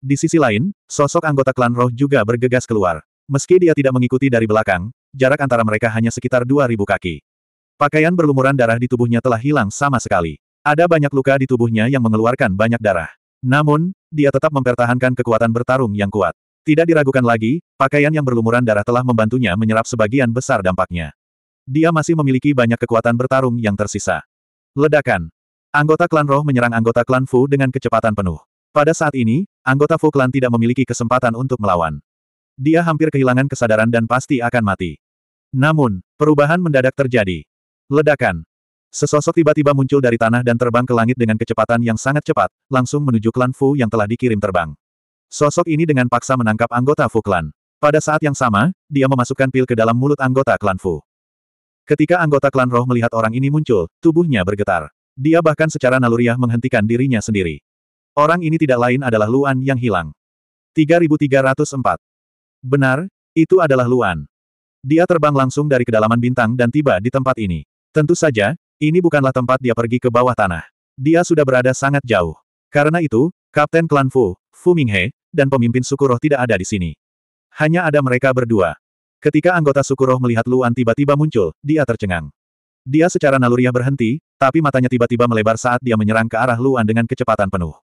Di sisi lain, sosok anggota klan roh juga bergegas keluar. Meski dia tidak mengikuti dari belakang, jarak antara mereka hanya sekitar 2.000 kaki. Pakaian berlumuran darah di tubuhnya telah hilang sama sekali. Ada banyak luka di tubuhnya yang mengeluarkan banyak darah. Namun, dia tetap mempertahankan kekuatan bertarung yang kuat. Tidak diragukan lagi, pakaian yang berlumuran darah telah membantunya menyerap sebagian besar dampaknya. Dia masih memiliki banyak kekuatan bertarung yang tersisa. Ledakan. Anggota klan roh menyerang anggota klan Fu dengan kecepatan penuh. Pada saat ini, anggota Fu klan tidak memiliki kesempatan untuk melawan. Dia hampir kehilangan kesadaran dan pasti akan mati. Namun, perubahan mendadak terjadi. Ledakan. Sesosok tiba-tiba muncul dari tanah dan terbang ke langit dengan kecepatan yang sangat cepat, langsung menuju klan Fu yang telah dikirim terbang. Sosok ini dengan paksa menangkap anggota Fu klan. Pada saat yang sama, dia memasukkan pil ke dalam mulut anggota klan Fu. Ketika anggota klan roh melihat orang ini muncul, tubuhnya bergetar. Dia bahkan secara naluriah menghentikan dirinya sendiri. Orang ini tidak lain adalah Luan yang hilang. 3304. Benar, itu adalah Luan. Dia terbang langsung dari kedalaman bintang dan tiba di tempat ini. Tentu saja, ini bukanlah tempat dia pergi ke bawah tanah. Dia sudah berada sangat jauh. Karena itu, Kapten Klan Fu, Fu Minghe, dan pemimpin Sukuroh tidak ada di sini. Hanya ada mereka berdua. Ketika anggota Sukuroh melihat Luan tiba-tiba muncul, dia tercengang. Dia secara naluriah berhenti, tapi matanya tiba-tiba melebar saat dia menyerang ke arah Luan dengan kecepatan penuh.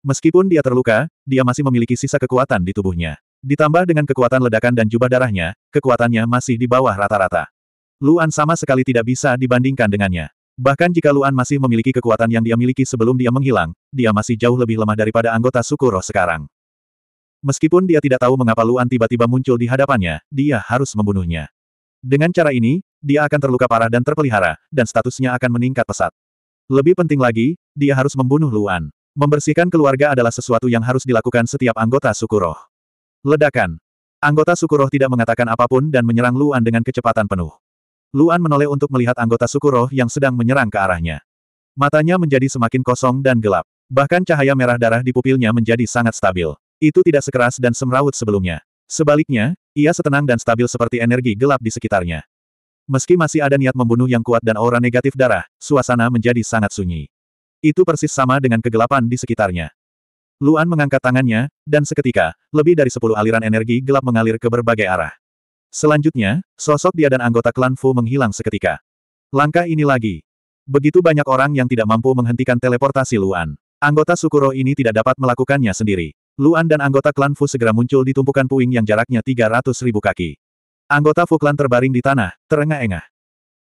Meskipun dia terluka, dia masih memiliki sisa kekuatan di tubuhnya. Ditambah dengan kekuatan ledakan dan jubah darahnya, kekuatannya masih di bawah rata-rata. Luan sama sekali tidak bisa dibandingkan dengannya. Bahkan jika Luan masih memiliki kekuatan yang dia miliki sebelum dia menghilang, dia masih jauh lebih lemah daripada anggota suku roh sekarang. Meskipun dia tidak tahu mengapa Luan tiba-tiba muncul di hadapannya, dia harus membunuhnya. Dengan cara ini, dia akan terluka parah dan terpelihara, dan statusnya akan meningkat pesat. Lebih penting lagi, dia harus membunuh Luan. Membersihkan keluarga adalah sesuatu yang harus dilakukan setiap anggota suku roh. Ledakan. Anggota suku roh tidak mengatakan apapun dan menyerang Luan dengan kecepatan penuh. Luan menoleh untuk melihat anggota suku roh yang sedang menyerang ke arahnya. Matanya menjadi semakin kosong dan gelap. Bahkan cahaya merah darah di pupilnya menjadi sangat stabil. Itu tidak sekeras dan semrawut sebelumnya. Sebaliknya, ia setenang dan stabil seperti energi gelap di sekitarnya. Meski masih ada niat membunuh yang kuat dan aura negatif darah, suasana menjadi sangat sunyi. Itu persis sama dengan kegelapan di sekitarnya. Luan mengangkat tangannya, dan seketika, lebih dari sepuluh aliran energi gelap mengalir ke berbagai arah. Selanjutnya, sosok dia dan anggota klan Fu menghilang seketika. Langkah ini lagi. Begitu banyak orang yang tidak mampu menghentikan teleportasi Luan. Anggota Sukuro ini tidak dapat melakukannya sendiri. Luan dan anggota klan Fu segera muncul di tumpukan puing yang jaraknya 300 ribu kaki. Anggota Fu klan terbaring di tanah, terengah-engah.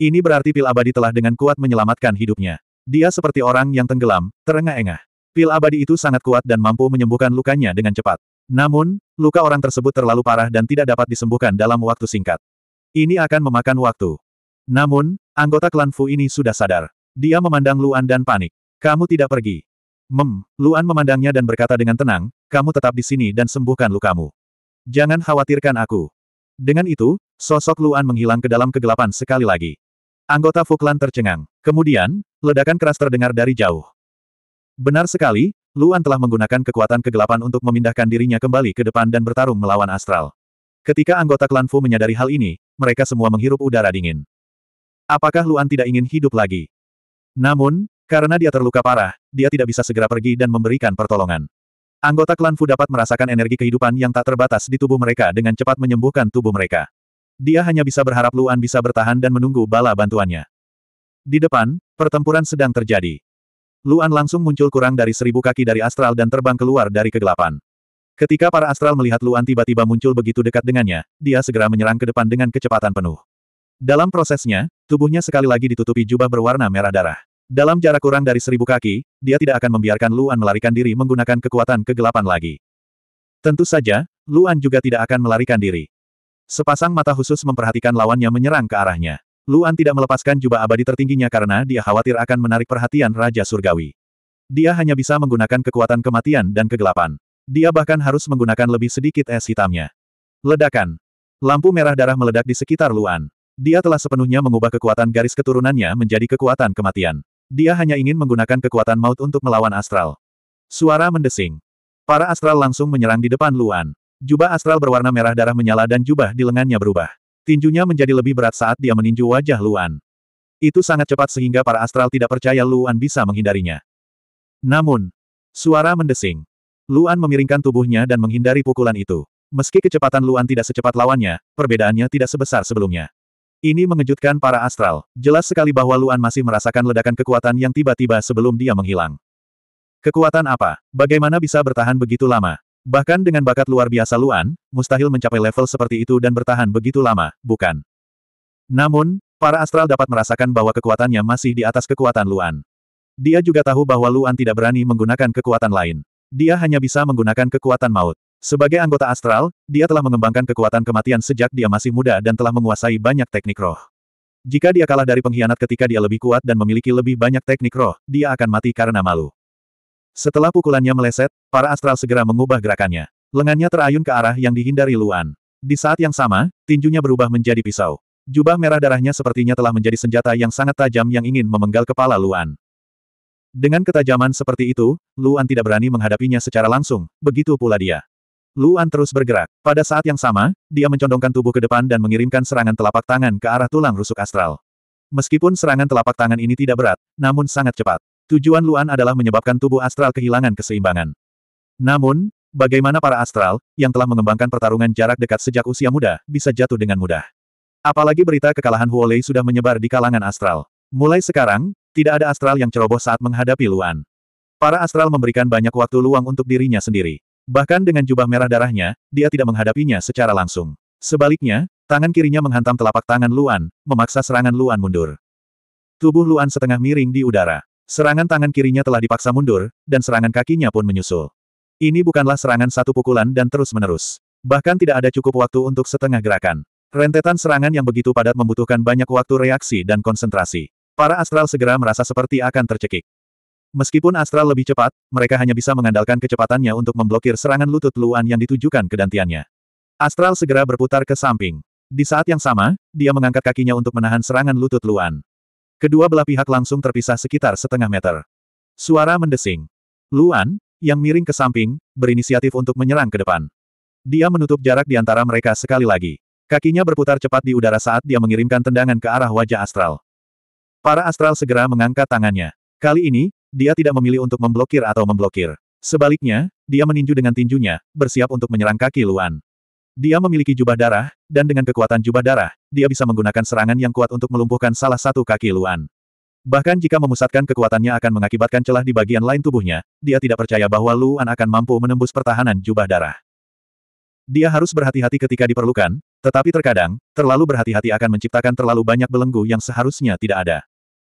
Ini berarti pil abadi telah dengan kuat menyelamatkan hidupnya. Dia seperti orang yang tenggelam, terengah-engah. Pil abadi itu sangat kuat dan mampu menyembuhkan lukanya dengan cepat. Namun, luka orang tersebut terlalu parah dan tidak dapat disembuhkan dalam waktu singkat. Ini akan memakan waktu. Namun, anggota klan Fu ini sudah sadar. Dia memandang Luan dan panik. Kamu tidak pergi. Mem, Luan memandangnya dan berkata dengan tenang, kamu tetap di sini dan sembuhkan lukamu. Jangan khawatirkan aku. Dengan itu, sosok Luan menghilang ke dalam kegelapan sekali lagi. Anggota Fu klan tercengang. Kemudian, ledakan keras terdengar dari jauh. Benar sekali, Luan telah menggunakan kekuatan kegelapan untuk memindahkan dirinya kembali ke depan dan bertarung melawan astral. Ketika anggota klan Fu menyadari hal ini, mereka semua menghirup udara dingin. Apakah Luan tidak ingin hidup lagi? Namun, karena dia terluka parah, dia tidak bisa segera pergi dan memberikan pertolongan. Anggota klan Fu dapat merasakan energi kehidupan yang tak terbatas di tubuh mereka dengan cepat menyembuhkan tubuh mereka. Dia hanya bisa berharap Luan bisa bertahan dan menunggu bala bantuannya. Di depan, pertempuran sedang terjadi. Luan langsung muncul kurang dari seribu kaki dari Astral dan terbang keluar dari kegelapan. Ketika para Astral melihat Luan tiba-tiba muncul begitu dekat dengannya, dia segera menyerang ke depan dengan kecepatan penuh. Dalam prosesnya, tubuhnya sekali lagi ditutupi jubah berwarna merah darah. Dalam jarak kurang dari seribu kaki, dia tidak akan membiarkan Luan melarikan diri menggunakan kekuatan kegelapan lagi. Tentu saja, Luan juga tidak akan melarikan diri. Sepasang mata khusus memperhatikan lawannya menyerang ke arahnya. Luan tidak melepaskan jubah abadi tertingginya karena dia khawatir akan menarik perhatian Raja Surgawi. Dia hanya bisa menggunakan kekuatan kematian dan kegelapan. Dia bahkan harus menggunakan lebih sedikit es hitamnya. Ledakan. Lampu merah darah meledak di sekitar Luan. Dia telah sepenuhnya mengubah kekuatan garis keturunannya menjadi kekuatan kematian. Dia hanya ingin menggunakan kekuatan maut untuk melawan astral. Suara mendesing. Para astral langsung menyerang di depan Luan. Jubah astral berwarna merah darah menyala dan jubah di lengannya berubah. Tinjunya menjadi lebih berat saat dia meninju wajah Luan. Itu sangat cepat sehingga para astral tidak percaya Luan bisa menghindarinya. Namun, suara mendesing. Luan memiringkan tubuhnya dan menghindari pukulan itu. Meski kecepatan Luan tidak secepat lawannya, perbedaannya tidak sebesar sebelumnya. Ini mengejutkan para astral. Jelas sekali bahwa Luan masih merasakan ledakan kekuatan yang tiba-tiba sebelum dia menghilang. Kekuatan apa? Bagaimana bisa bertahan begitu lama? Bahkan dengan bakat luar biasa Luan, mustahil mencapai level seperti itu dan bertahan begitu lama, bukan? Namun, para astral dapat merasakan bahwa kekuatannya masih di atas kekuatan Luan. Dia juga tahu bahwa Luan tidak berani menggunakan kekuatan lain. Dia hanya bisa menggunakan kekuatan maut. Sebagai anggota astral, dia telah mengembangkan kekuatan kematian sejak dia masih muda dan telah menguasai banyak teknik roh. Jika dia kalah dari pengkhianat ketika dia lebih kuat dan memiliki lebih banyak teknik roh, dia akan mati karena malu. Setelah pukulannya meleset, para astral segera mengubah gerakannya. Lengannya terayun ke arah yang dihindari Luan. Di saat yang sama, tinjunya berubah menjadi pisau. Jubah merah darahnya sepertinya telah menjadi senjata yang sangat tajam yang ingin memenggal kepala Luan. Dengan ketajaman seperti itu, Luan tidak berani menghadapinya secara langsung, begitu pula dia. Luan terus bergerak. Pada saat yang sama, dia mencondongkan tubuh ke depan dan mengirimkan serangan telapak tangan ke arah tulang rusuk astral. Meskipun serangan telapak tangan ini tidak berat, namun sangat cepat. Tujuan Luan adalah menyebabkan tubuh astral kehilangan keseimbangan. Namun, bagaimana para astral, yang telah mengembangkan pertarungan jarak dekat sejak usia muda, bisa jatuh dengan mudah. Apalagi berita kekalahan Huolei sudah menyebar di kalangan astral. Mulai sekarang, tidak ada astral yang ceroboh saat menghadapi Luan. Para astral memberikan banyak waktu luang untuk dirinya sendiri. Bahkan dengan jubah merah darahnya, dia tidak menghadapinya secara langsung. Sebaliknya, tangan kirinya menghantam telapak tangan Luan, memaksa serangan Luan mundur. Tubuh Luan setengah miring di udara. Serangan tangan kirinya telah dipaksa mundur, dan serangan kakinya pun menyusul. Ini bukanlah serangan satu pukulan dan terus-menerus. Bahkan tidak ada cukup waktu untuk setengah gerakan. Rentetan serangan yang begitu padat membutuhkan banyak waktu reaksi dan konsentrasi. Para astral segera merasa seperti akan tercekik. Meskipun astral lebih cepat, mereka hanya bisa mengandalkan kecepatannya untuk memblokir serangan lutut Luan yang ditujukan ke dantiannya. Astral segera berputar ke samping. Di saat yang sama, dia mengangkat kakinya untuk menahan serangan lutut Luan. Kedua belah pihak langsung terpisah sekitar setengah meter. Suara mendesing. Luan, yang miring ke samping, berinisiatif untuk menyerang ke depan. Dia menutup jarak di antara mereka sekali lagi. Kakinya berputar cepat di udara saat dia mengirimkan tendangan ke arah wajah astral. Para astral segera mengangkat tangannya. Kali ini, dia tidak memilih untuk memblokir atau memblokir. Sebaliknya, dia meninju dengan tinjunya, bersiap untuk menyerang kaki Luan. Dia memiliki jubah darah, dan dengan kekuatan jubah darah, dia bisa menggunakan serangan yang kuat untuk melumpuhkan salah satu kaki Luan. Bahkan jika memusatkan kekuatannya akan mengakibatkan celah di bagian lain tubuhnya, dia tidak percaya bahwa Luan akan mampu menembus pertahanan jubah darah. Dia harus berhati-hati ketika diperlukan, tetapi terkadang, terlalu berhati-hati akan menciptakan terlalu banyak belenggu yang seharusnya tidak ada.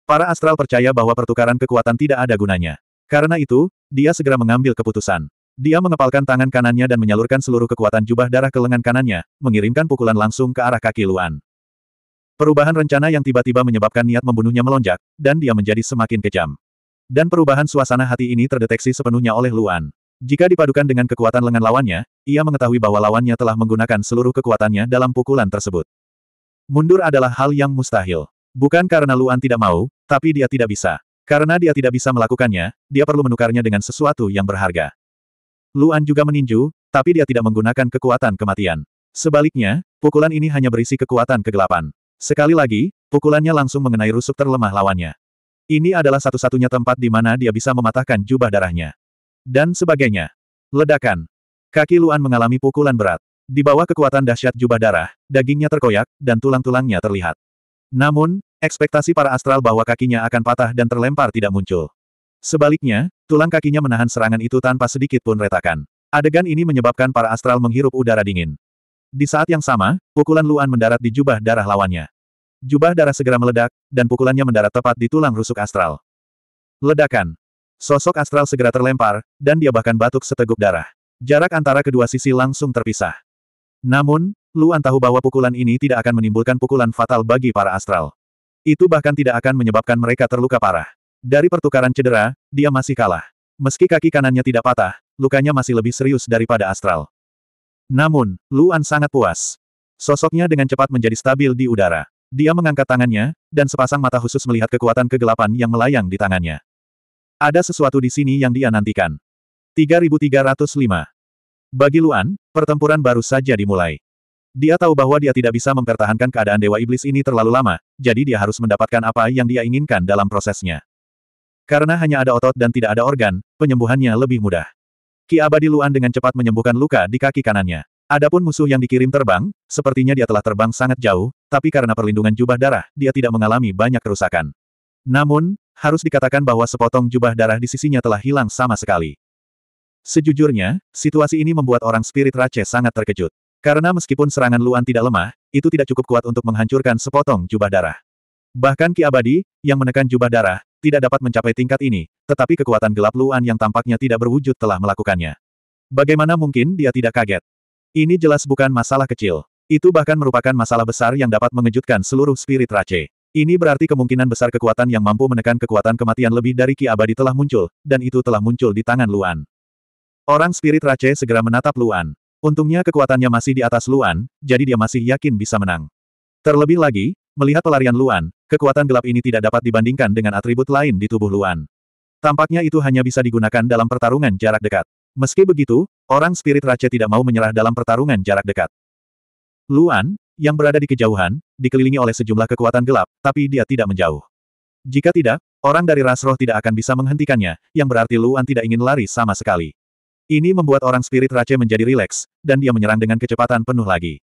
Para astral percaya bahwa pertukaran kekuatan tidak ada gunanya. Karena itu, dia segera mengambil keputusan. Dia mengepalkan tangan kanannya dan menyalurkan seluruh kekuatan jubah darah ke lengan kanannya, mengirimkan pukulan langsung ke arah kaki Luan. Perubahan rencana yang tiba-tiba menyebabkan niat membunuhnya melonjak, dan dia menjadi semakin kejam. Dan perubahan suasana hati ini terdeteksi sepenuhnya oleh Luan. Jika dipadukan dengan kekuatan lengan lawannya, ia mengetahui bahwa lawannya telah menggunakan seluruh kekuatannya dalam pukulan tersebut. Mundur adalah hal yang mustahil. Bukan karena Luan tidak mau, tapi dia tidak bisa. Karena dia tidak bisa melakukannya, dia perlu menukarnya dengan sesuatu yang berharga. Luan juga meninju, tapi dia tidak menggunakan kekuatan kematian. Sebaliknya, pukulan ini hanya berisi kekuatan kegelapan. Sekali lagi, pukulannya langsung mengenai rusuk terlemah lawannya. Ini adalah satu-satunya tempat di mana dia bisa mematahkan jubah darahnya. Dan sebagainya. Ledakan. Kaki Luan mengalami pukulan berat. Di bawah kekuatan dahsyat jubah darah, dagingnya terkoyak, dan tulang-tulangnya terlihat. Namun, ekspektasi para astral bahwa kakinya akan patah dan terlempar tidak muncul. Sebaliknya, tulang kakinya menahan serangan itu tanpa sedikit pun retakan. Adegan ini menyebabkan para astral menghirup udara dingin. Di saat yang sama, pukulan Luan mendarat di jubah darah lawannya. Jubah darah segera meledak, dan pukulannya mendarat tepat di tulang rusuk astral. Ledakan. Sosok astral segera terlempar, dan dia bahkan batuk seteguk darah. Jarak antara kedua sisi langsung terpisah. Namun, Luan tahu bahwa pukulan ini tidak akan menimbulkan pukulan fatal bagi para astral. Itu bahkan tidak akan menyebabkan mereka terluka parah. Dari pertukaran cedera, dia masih kalah. Meski kaki kanannya tidak patah, lukanya masih lebih serius daripada astral. Namun, Luan sangat puas. Sosoknya dengan cepat menjadi stabil di udara. Dia mengangkat tangannya, dan sepasang mata khusus melihat kekuatan kegelapan yang melayang di tangannya. Ada sesuatu di sini yang dia nantikan. 3305. Bagi Luan, pertempuran baru saja dimulai. Dia tahu bahwa dia tidak bisa mempertahankan keadaan Dewa Iblis ini terlalu lama, jadi dia harus mendapatkan apa yang dia inginkan dalam prosesnya. Karena hanya ada otot dan tidak ada organ, penyembuhannya lebih mudah. Ki abadi Luan dengan cepat menyembuhkan luka di kaki kanannya. Adapun musuh yang dikirim terbang, sepertinya dia telah terbang sangat jauh, tapi karena perlindungan jubah darah, dia tidak mengalami banyak kerusakan. Namun, harus dikatakan bahwa sepotong jubah darah di sisinya telah hilang sama sekali. Sejujurnya, situasi ini membuat orang spirit Rache sangat terkejut. Karena meskipun serangan Luan tidak lemah, itu tidak cukup kuat untuk menghancurkan sepotong jubah darah. Bahkan Ki Abadi, yang menekan jubah darah, tidak dapat mencapai tingkat ini, tetapi kekuatan gelap Luan yang tampaknya tidak berwujud telah melakukannya. Bagaimana mungkin dia tidak kaget? Ini jelas bukan masalah kecil. Itu bahkan merupakan masalah besar yang dapat mengejutkan seluruh spirit Rache. Ini berarti kemungkinan besar kekuatan yang mampu menekan kekuatan kematian lebih dari Ki Abadi telah muncul, dan itu telah muncul di tangan Luan. Orang spirit Rache segera menatap Luan. Untungnya kekuatannya masih di atas Luan, jadi dia masih yakin bisa menang. Terlebih lagi, Melihat pelarian Luan, kekuatan gelap ini tidak dapat dibandingkan dengan atribut lain di tubuh Luan. Tampaknya itu hanya bisa digunakan dalam pertarungan jarak dekat. Meski begitu, orang spirit raja tidak mau menyerah dalam pertarungan jarak dekat. Luan, yang berada di kejauhan, dikelilingi oleh sejumlah kekuatan gelap, tapi dia tidak menjauh. Jika tidak, orang dari ras roh tidak akan bisa menghentikannya, yang berarti Luan tidak ingin lari sama sekali. Ini membuat orang spirit raja menjadi rileks, dan dia menyerang dengan kecepatan penuh lagi.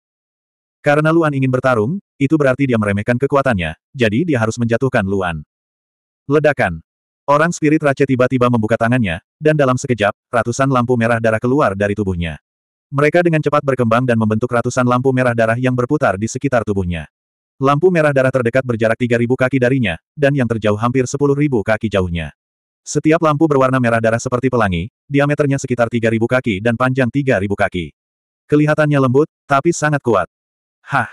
Karena Luan ingin bertarung, itu berarti dia meremehkan kekuatannya, jadi dia harus menjatuhkan Luan. Ledakan. Orang spirit raja tiba-tiba membuka tangannya, dan dalam sekejap, ratusan lampu merah darah keluar dari tubuhnya. Mereka dengan cepat berkembang dan membentuk ratusan lampu merah darah yang berputar di sekitar tubuhnya. Lampu merah darah terdekat berjarak 3.000 kaki darinya, dan yang terjauh hampir 10.000 kaki jauhnya. Setiap lampu berwarna merah darah seperti pelangi, diameternya sekitar 3.000 kaki dan panjang 3.000 kaki. Kelihatannya lembut, tapi sangat kuat. Hah!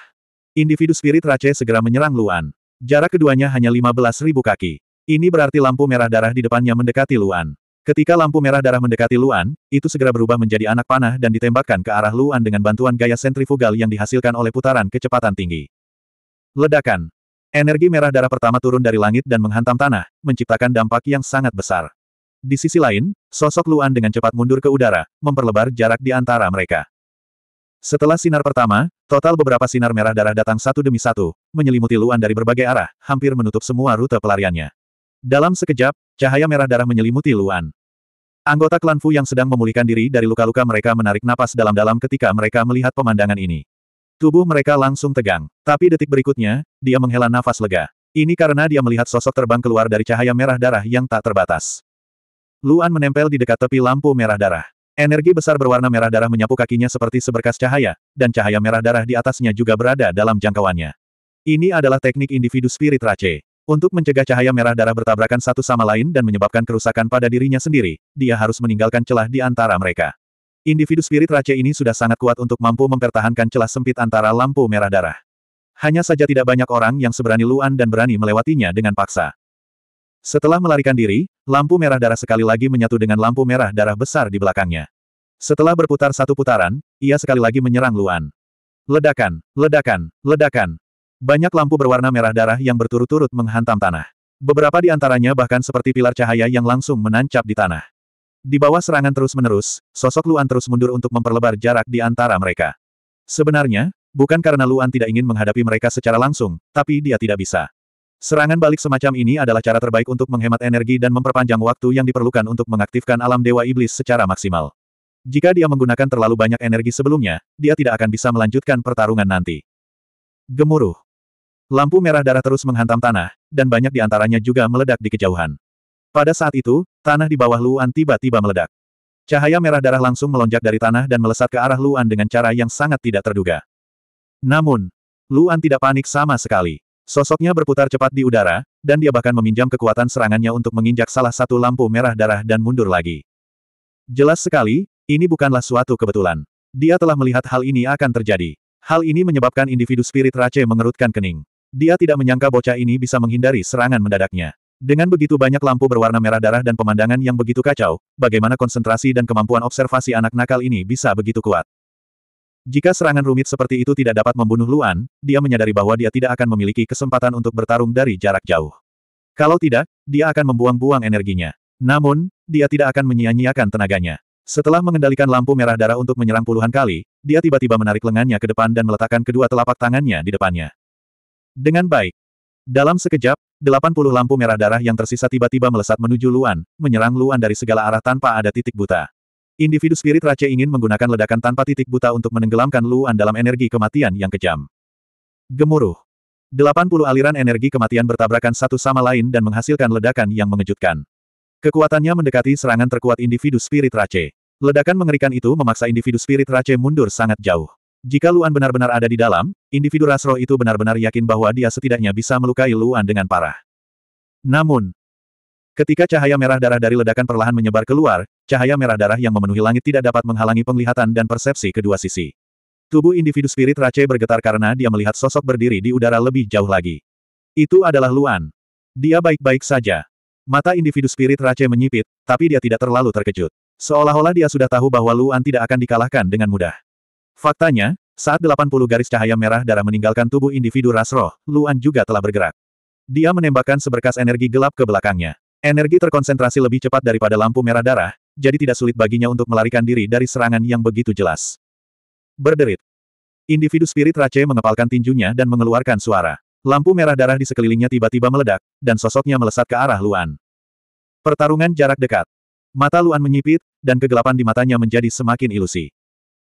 Individu spirit Rache segera menyerang Luan. Jarak keduanya hanya 15.000 kaki. Ini berarti lampu merah darah di depannya mendekati Luan. Ketika lampu merah darah mendekati Luan, itu segera berubah menjadi anak panah dan ditembakkan ke arah Luan dengan bantuan gaya sentrifugal yang dihasilkan oleh putaran kecepatan tinggi. Ledakan. Energi merah darah pertama turun dari langit dan menghantam tanah, menciptakan dampak yang sangat besar. Di sisi lain, sosok Luan dengan cepat mundur ke udara, memperlebar jarak di antara mereka. Setelah sinar pertama, total beberapa sinar merah darah datang satu demi satu, menyelimuti Luan dari berbagai arah, hampir menutup semua rute pelariannya. Dalam sekejap, cahaya merah darah menyelimuti Luan. Anggota klan Fu yang sedang memulihkan diri dari luka-luka mereka menarik napas dalam-dalam ketika mereka melihat pemandangan ini. Tubuh mereka langsung tegang, tapi detik berikutnya, dia menghela nafas lega. Ini karena dia melihat sosok terbang keluar dari cahaya merah darah yang tak terbatas. Luan menempel di dekat tepi lampu merah darah. Energi besar berwarna merah darah menyapu kakinya seperti seberkas cahaya, dan cahaya merah darah di atasnya juga berada dalam jangkauannya. Ini adalah teknik individu spirit race. Untuk mencegah cahaya merah darah bertabrakan satu sama lain dan menyebabkan kerusakan pada dirinya sendiri, dia harus meninggalkan celah di antara mereka. Individu spirit race ini sudah sangat kuat untuk mampu mempertahankan celah sempit antara lampu merah darah. Hanya saja tidak banyak orang yang seberani Luan dan berani melewatinya dengan paksa. Setelah melarikan diri, Lampu merah darah sekali lagi menyatu dengan lampu merah darah besar di belakangnya. Setelah berputar satu putaran, ia sekali lagi menyerang Luan. Ledakan, ledakan, ledakan. Banyak lampu berwarna merah darah yang berturut-turut menghantam tanah. Beberapa di antaranya bahkan seperti pilar cahaya yang langsung menancap di tanah. Di bawah serangan terus-menerus, sosok Luan terus mundur untuk memperlebar jarak di antara mereka. Sebenarnya, bukan karena Luan tidak ingin menghadapi mereka secara langsung, tapi dia tidak bisa. Serangan balik semacam ini adalah cara terbaik untuk menghemat energi dan memperpanjang waktu yang diperlukan untuk mengaktifkan alam Dewa Iblis secara maksimal. Jika dia menggunakan terlalu banyak energi sebelumnya, dia tidak akan bisa melanjutkan pertarungan nanti. Gemuruh. Lampu merah darah terus menghantam tanah, dan banyak di antaranya juga meledak di kejauhan. Pada saat itu, tanah di bawah Luan tiba-tiba meledak. Cahaya merah darah langsung melonjak dari tanah dan melesat ke arah Luan dengan cara yang sangat tidak terduga. Namun, Luan tidak panik sama sekali. Sosoknya berputar cepat di udara, dan dia bahkan meminjam kekuatan serangannya untuk menginjak salah satu lampu merah darah dan mundur lagi. Jelas sekali, ini bukanlah suatu kebetulan. Dia telah melihat hal ini akan terjadi. Hal ini menyebabkan individu spirit Rache mengerutkan kening. Dia tidak menyangka bocah ini bisa menghindari serangan mendadaknya. Dengan begitu banyak lampu berwarna merah darah dan pemandangan yang begitu kacau, bagaimana konsentrasi dan kemampuan observasi anak nakal ini bisa begitu kuat. Jika serangan rumit seperti itu tidak dapat membunuh Luan, dia menyadari bahwa dia tidak akan memiliki kesempatan untuk bertarung dari jarak jauh. Kalau tidak, dia akan membuang-buang energinya. Namun, dia tidak akan menyia-nyiakan tenaganya. Setelah mengendalikan lampu merah darah untuk menyerang puluhan kali, dia tiba-tiba menarik lengannya ke depan dan meletakkan kedua telapak tangannya di depannya. Dengan baik. Dalam sekejap, 80 lampu merah darah yang tersisa tiba-tiba melesat menuju Luan, menyerang Luan dari segala arah tanpa ada titik buta. Individu spirit race ingin menggunakan ledakan tanpa titik buta untuk menenggelamkan Luan dalam energi kematian yang kejam. Gemuruh. 80 aliran energi kematian bertabrakan satu sama lain dan menghasilkan ledakan yang mengejutkan. Kekuatannya mendekati serangan terkuat individu spirit race. Ledakan mengerikan itu memaksa individu spirit race mundur sangat jauh. Jika Luan benar-benar ada di dalam, individu Rasro itu benar-benar yakin bahwa dia setidaknya bisa melukai Luan dengan parah. Namun, ketika cahaya merah darah dari ledakan perlahan menyebar keluar, cahaya merah darah yang memenuhi langit tidak dapat menghalangi penglihatan dan persepsi kedua sisi. Tubuh individu spirit Rache bergetar karena dia melihat sosok berdiri di udara lebih jauh lagi. Itu adalah Luan. Dia baik-baik saja. Mata individu spirit Rache menyipit, tapi dia tidak terlalu terkejut. Seolah-olah dia sudah tahu bahwa Luan tidak akan dikalahkan dengan mudah. Faktanya, saat 80 garis cahaya merah darah meninggalkan tubuh individu ras roh, Luan juga telah bergerak. Dia menembakkan seberkas energi gelap ke belakangnya. Energi terkonsentrasi lebih cepat daripada lampu merah darah, jadi tidak sulit baginya untuk melarikan diri dari serangan yang begitu jelas. Berderit. Individu spirit Rache mengepalkan tinjunya dan mengeluarkan suara. Lampu merah darah di sekelilingnya tiba-tiba meledak, dan sosoknya melesat ke arah Luan. Pertarungan jarak dekat. Mata Luan menyipit, dan kegelapan di matanya menjadi semakin ilusi.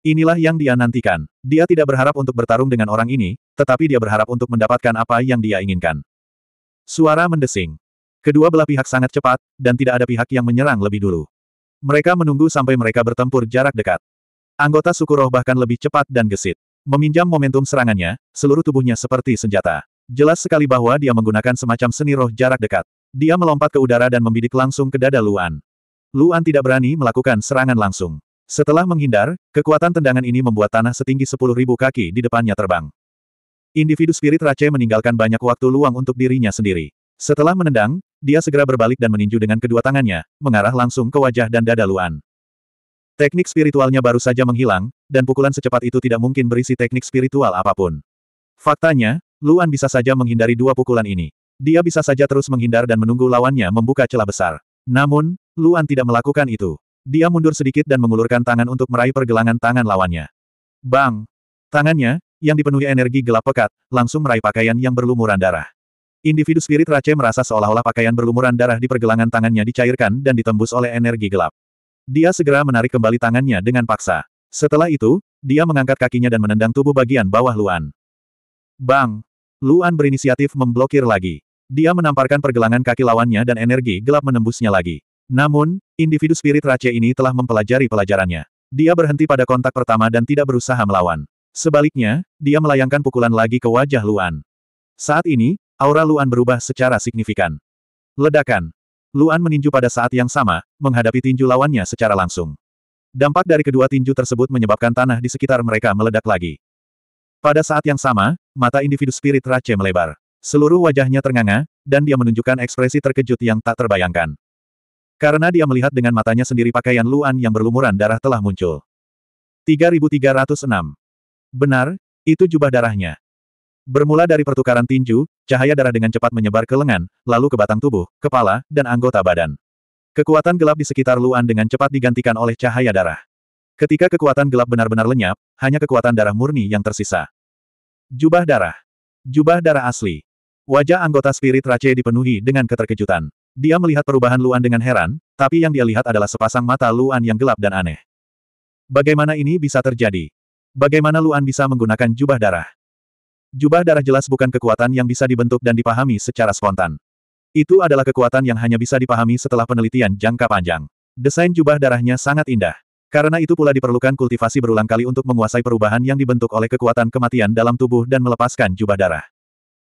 Inilah yang dia nantikan. Dia tidak berharap untuk bertarung dengan orang ini, tetapi dia berharap untuk mendapatkan apa yang dia inginkan. Suara mendesing. Kedua belah pihak sangat cepat, dan tidak ada pihak yang menyerang lebih dulu. Mereka menunggu sampai mereka bertempur jarak dekat. Anggota suku roh bahkan lebih cepat dan gesit. Meminjam momentum serangannya, seluruh tubuhnya seperti senjata. Jelas sekali bahwa dia menggunakan semacam seni roh jarak dekat. Dia melompat ke udara dan membidik langsung ke dada Luan. Luan tidak berani melakukan serangan langsung. Setelah menghindar, kekuatan tendangan ini membuat tanah setinggi sepuluh ribu kaki di depannya terbang. Individu spirit Rache meninggalkan banyak waktu luang untuk dirinya sendiri. Setelah menendang, dia segera berbalik dan meninju dengan kedua tangannya, mengarah langsung ke wajah dan dada Luan. Teknik spiritualnya baru saja menghilang, dan pukulan secepat itu tidak mungkin berisi teknik spiritual apapun. Faktanya, Luan bisa saja menghindari dua pukulan ini. Dia bisa saja terus menghindar dan menunggu lawannya membuka celah besar. Namun, Luan tidak melakukan itu. Dia mundur sedikit dan mengulurkan tangan untuk meraih pergelangan tangan lawannya. Bang! Tangannya, yang dipenuhi energi gelap pekat, langsung meraih pakaian yang berlumuran darah. Individu spirit Rache merasa seolah-olah pakaian berlumuran darah di pergelangan tangannya dicairkan dan ditembus oleh energi gelap. Dia segera menarik kembali tangannya dengan paksa. Setelah itu, dia mengangkat kakinya dan menendang tubuh bagian bawah Luan. Bang! Luan berinisiatif memblokir lagi. Dia menamparkan pergelangan kaki lawannya dan energi gelap menembusnya lagi. Namun, individu spirit Rache ini telah mempelajari pelajarannya. Dia berhenti pada kontak pertama dan tidak berusaha melawan. Sebaliknya, dia melayangkan pukulan lagi ke wajah Luan. Saat ini, Aura Luan berubah secara signifikan. Ledakan. Luan meninju pada saat yang sama, menghadapi tinju lawannya secara langsung. Dampak dari kedua tinju tersebut menyebabkan tanah di sekitar mereka meledak lagi. Pada saat yang sama, mata individu spirit Rache melebar. Seluruh wajahnya ternganga, dan dia menunjukkan ekspresi terkejut yang tak terbayangkan. Karena dia melihat dengan matanya sendiri pakaian Luan yang berlumuran darah telah muncul. 3306. Benar, itu jubah darahnya. Bermula dari pertukaran tinju, cahaya darah dengan cepat menyebar ke lengan, lalu ke batang tubuh, kepala, dan anggota badan. Kekuatan gelap di sekitar Luan dengan cepat digantikan oleh cahaya darah. Ketika kekuatan gelap benar-benar lenyap, hanya kekuatan darah murni yang tersisa. Jubah darah. Jubah darah asli. Wajah anggota spirit Rache dipenuhi dengan keterkejutan. Dia melihat perubahan Luan dengan heran, tapi yang dia lihat adalah sepasang mata Luan yang gelap dan aneh. Bagaimana ini bisa terjadi? Bagaimana Luan bisa menggunakan jubah darah? Jubah darah jelas bukan kekuatan yang bisa dibentuk dan dipahami secara spontan. Itu adalah kekuatan yang hanya bisa dipahami setelah penelitian jangka panjang. Desain jubah darahnya sangat indah. Karena itu pula diperlukan kultivasi berulang kali untuk menguasai perubahan yang dibentuk oleh kekuatan kematian dalam tubuh dan melepaskan jubah darah.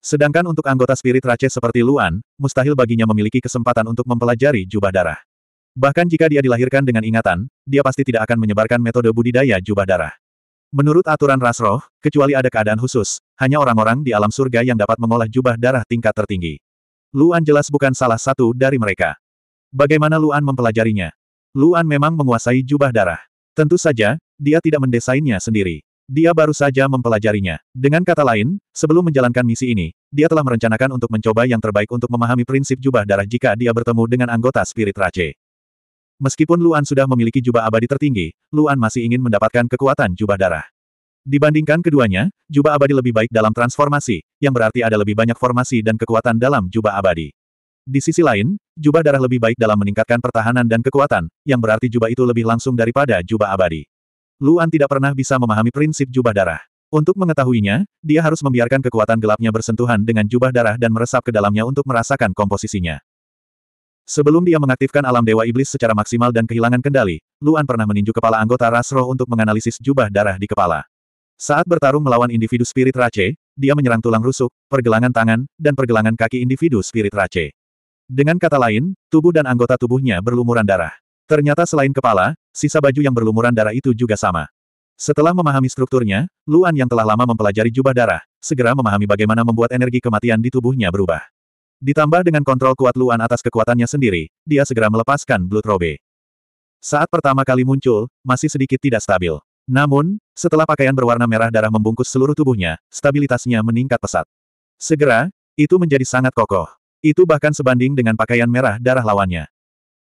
Sedangkan untuk anggota spirit race seperti Luan, mustahil baginya memiliki kesempatan untuk mempelajari jubah darah. Bahkan jika dia dilahirkan dengan ingatan, dia pasti tidak akan menyebarkan metode budidaya jubah darah. Menurut aturan Rasroh, kecuali ada keadaan khusus, hanya orang-orang di alam surga yang dapat mengolah jubah darah tingkat tertinggi. Luan jelas bukan salah satu dari mereka. Bagaimana Luan mempelajarinya? Luan memang menguasai jubah darah. Tentu saja, dia tidak mendesainnya sendiri. Dia baru saja mempelajarinya. Dengan kata lain, sebelum menjalankan misi ini, dia telah merencanakan untuk mencoba yang terbaik untuk memahami prinsip jubah darah jika dia bertemu dengan anggota spirit Rache. Meskipun Luan sudah memiliki jubah abadi tertinggi, Luan masih ingin mendapatkan kekuatan jubah darah. Dibandingkan keduanya, jubah abadi lebih baik dalam transformasi, yang berarti ada lebih banyak formasi dan kekuatan dalam jubah abadi. Di sisi lain, jubah darah lebih baik dalam meningkatkan pertahanan dan kekuatan, yang berarti jubah itu lebih langsung daripada jubah abadi. Luan tidak pernah bisa memahami prinsip jubah darah. Untuk mengetahuinya, dia harus membiarkan kekuatan gelapnya bersentuhan dengan jubah darah dan meresap ke dalamnya untuk merasakan komposisinya. Sebelum dia mengaktifkan alam dewa iblis secara maksimal dan kehilangan kendali, Luan pernah meninju kepala anggota ras untuk menganalisis jubah darah di kepala. Saat bertarung melawan individu spirit race, dia menyerang tulang rusuk, pergelangan tangan, dan pergelangan kaki individu spirit race. Dengan kata lain, tubuh dan anggota tubuhnya berlumuran darah. Ternyata selain kepala, sisa baju yang berlumuran darah itu juga sama. Setelah memahami strukturnya, Luan yang telah lama mempelajari jubah darah, segera memahami bagaimana membuat energi kematian di tubuhnya berubah. Ditambah dengan kontrol kuat Luan atas kekuatannya sendiri, dia segera melepaskan Blood Robe. Saat pertama kali muncul, masih sedikit tidak stabil. Namun, setelah pakaian berwarna merah darah membungkus seluruh tubuhnya, stabilitasnya meningkat pesat. Segera, itu menjadi sangat kokoh. Itu bahkan sebanding dengan pakaian merah darah lawannya.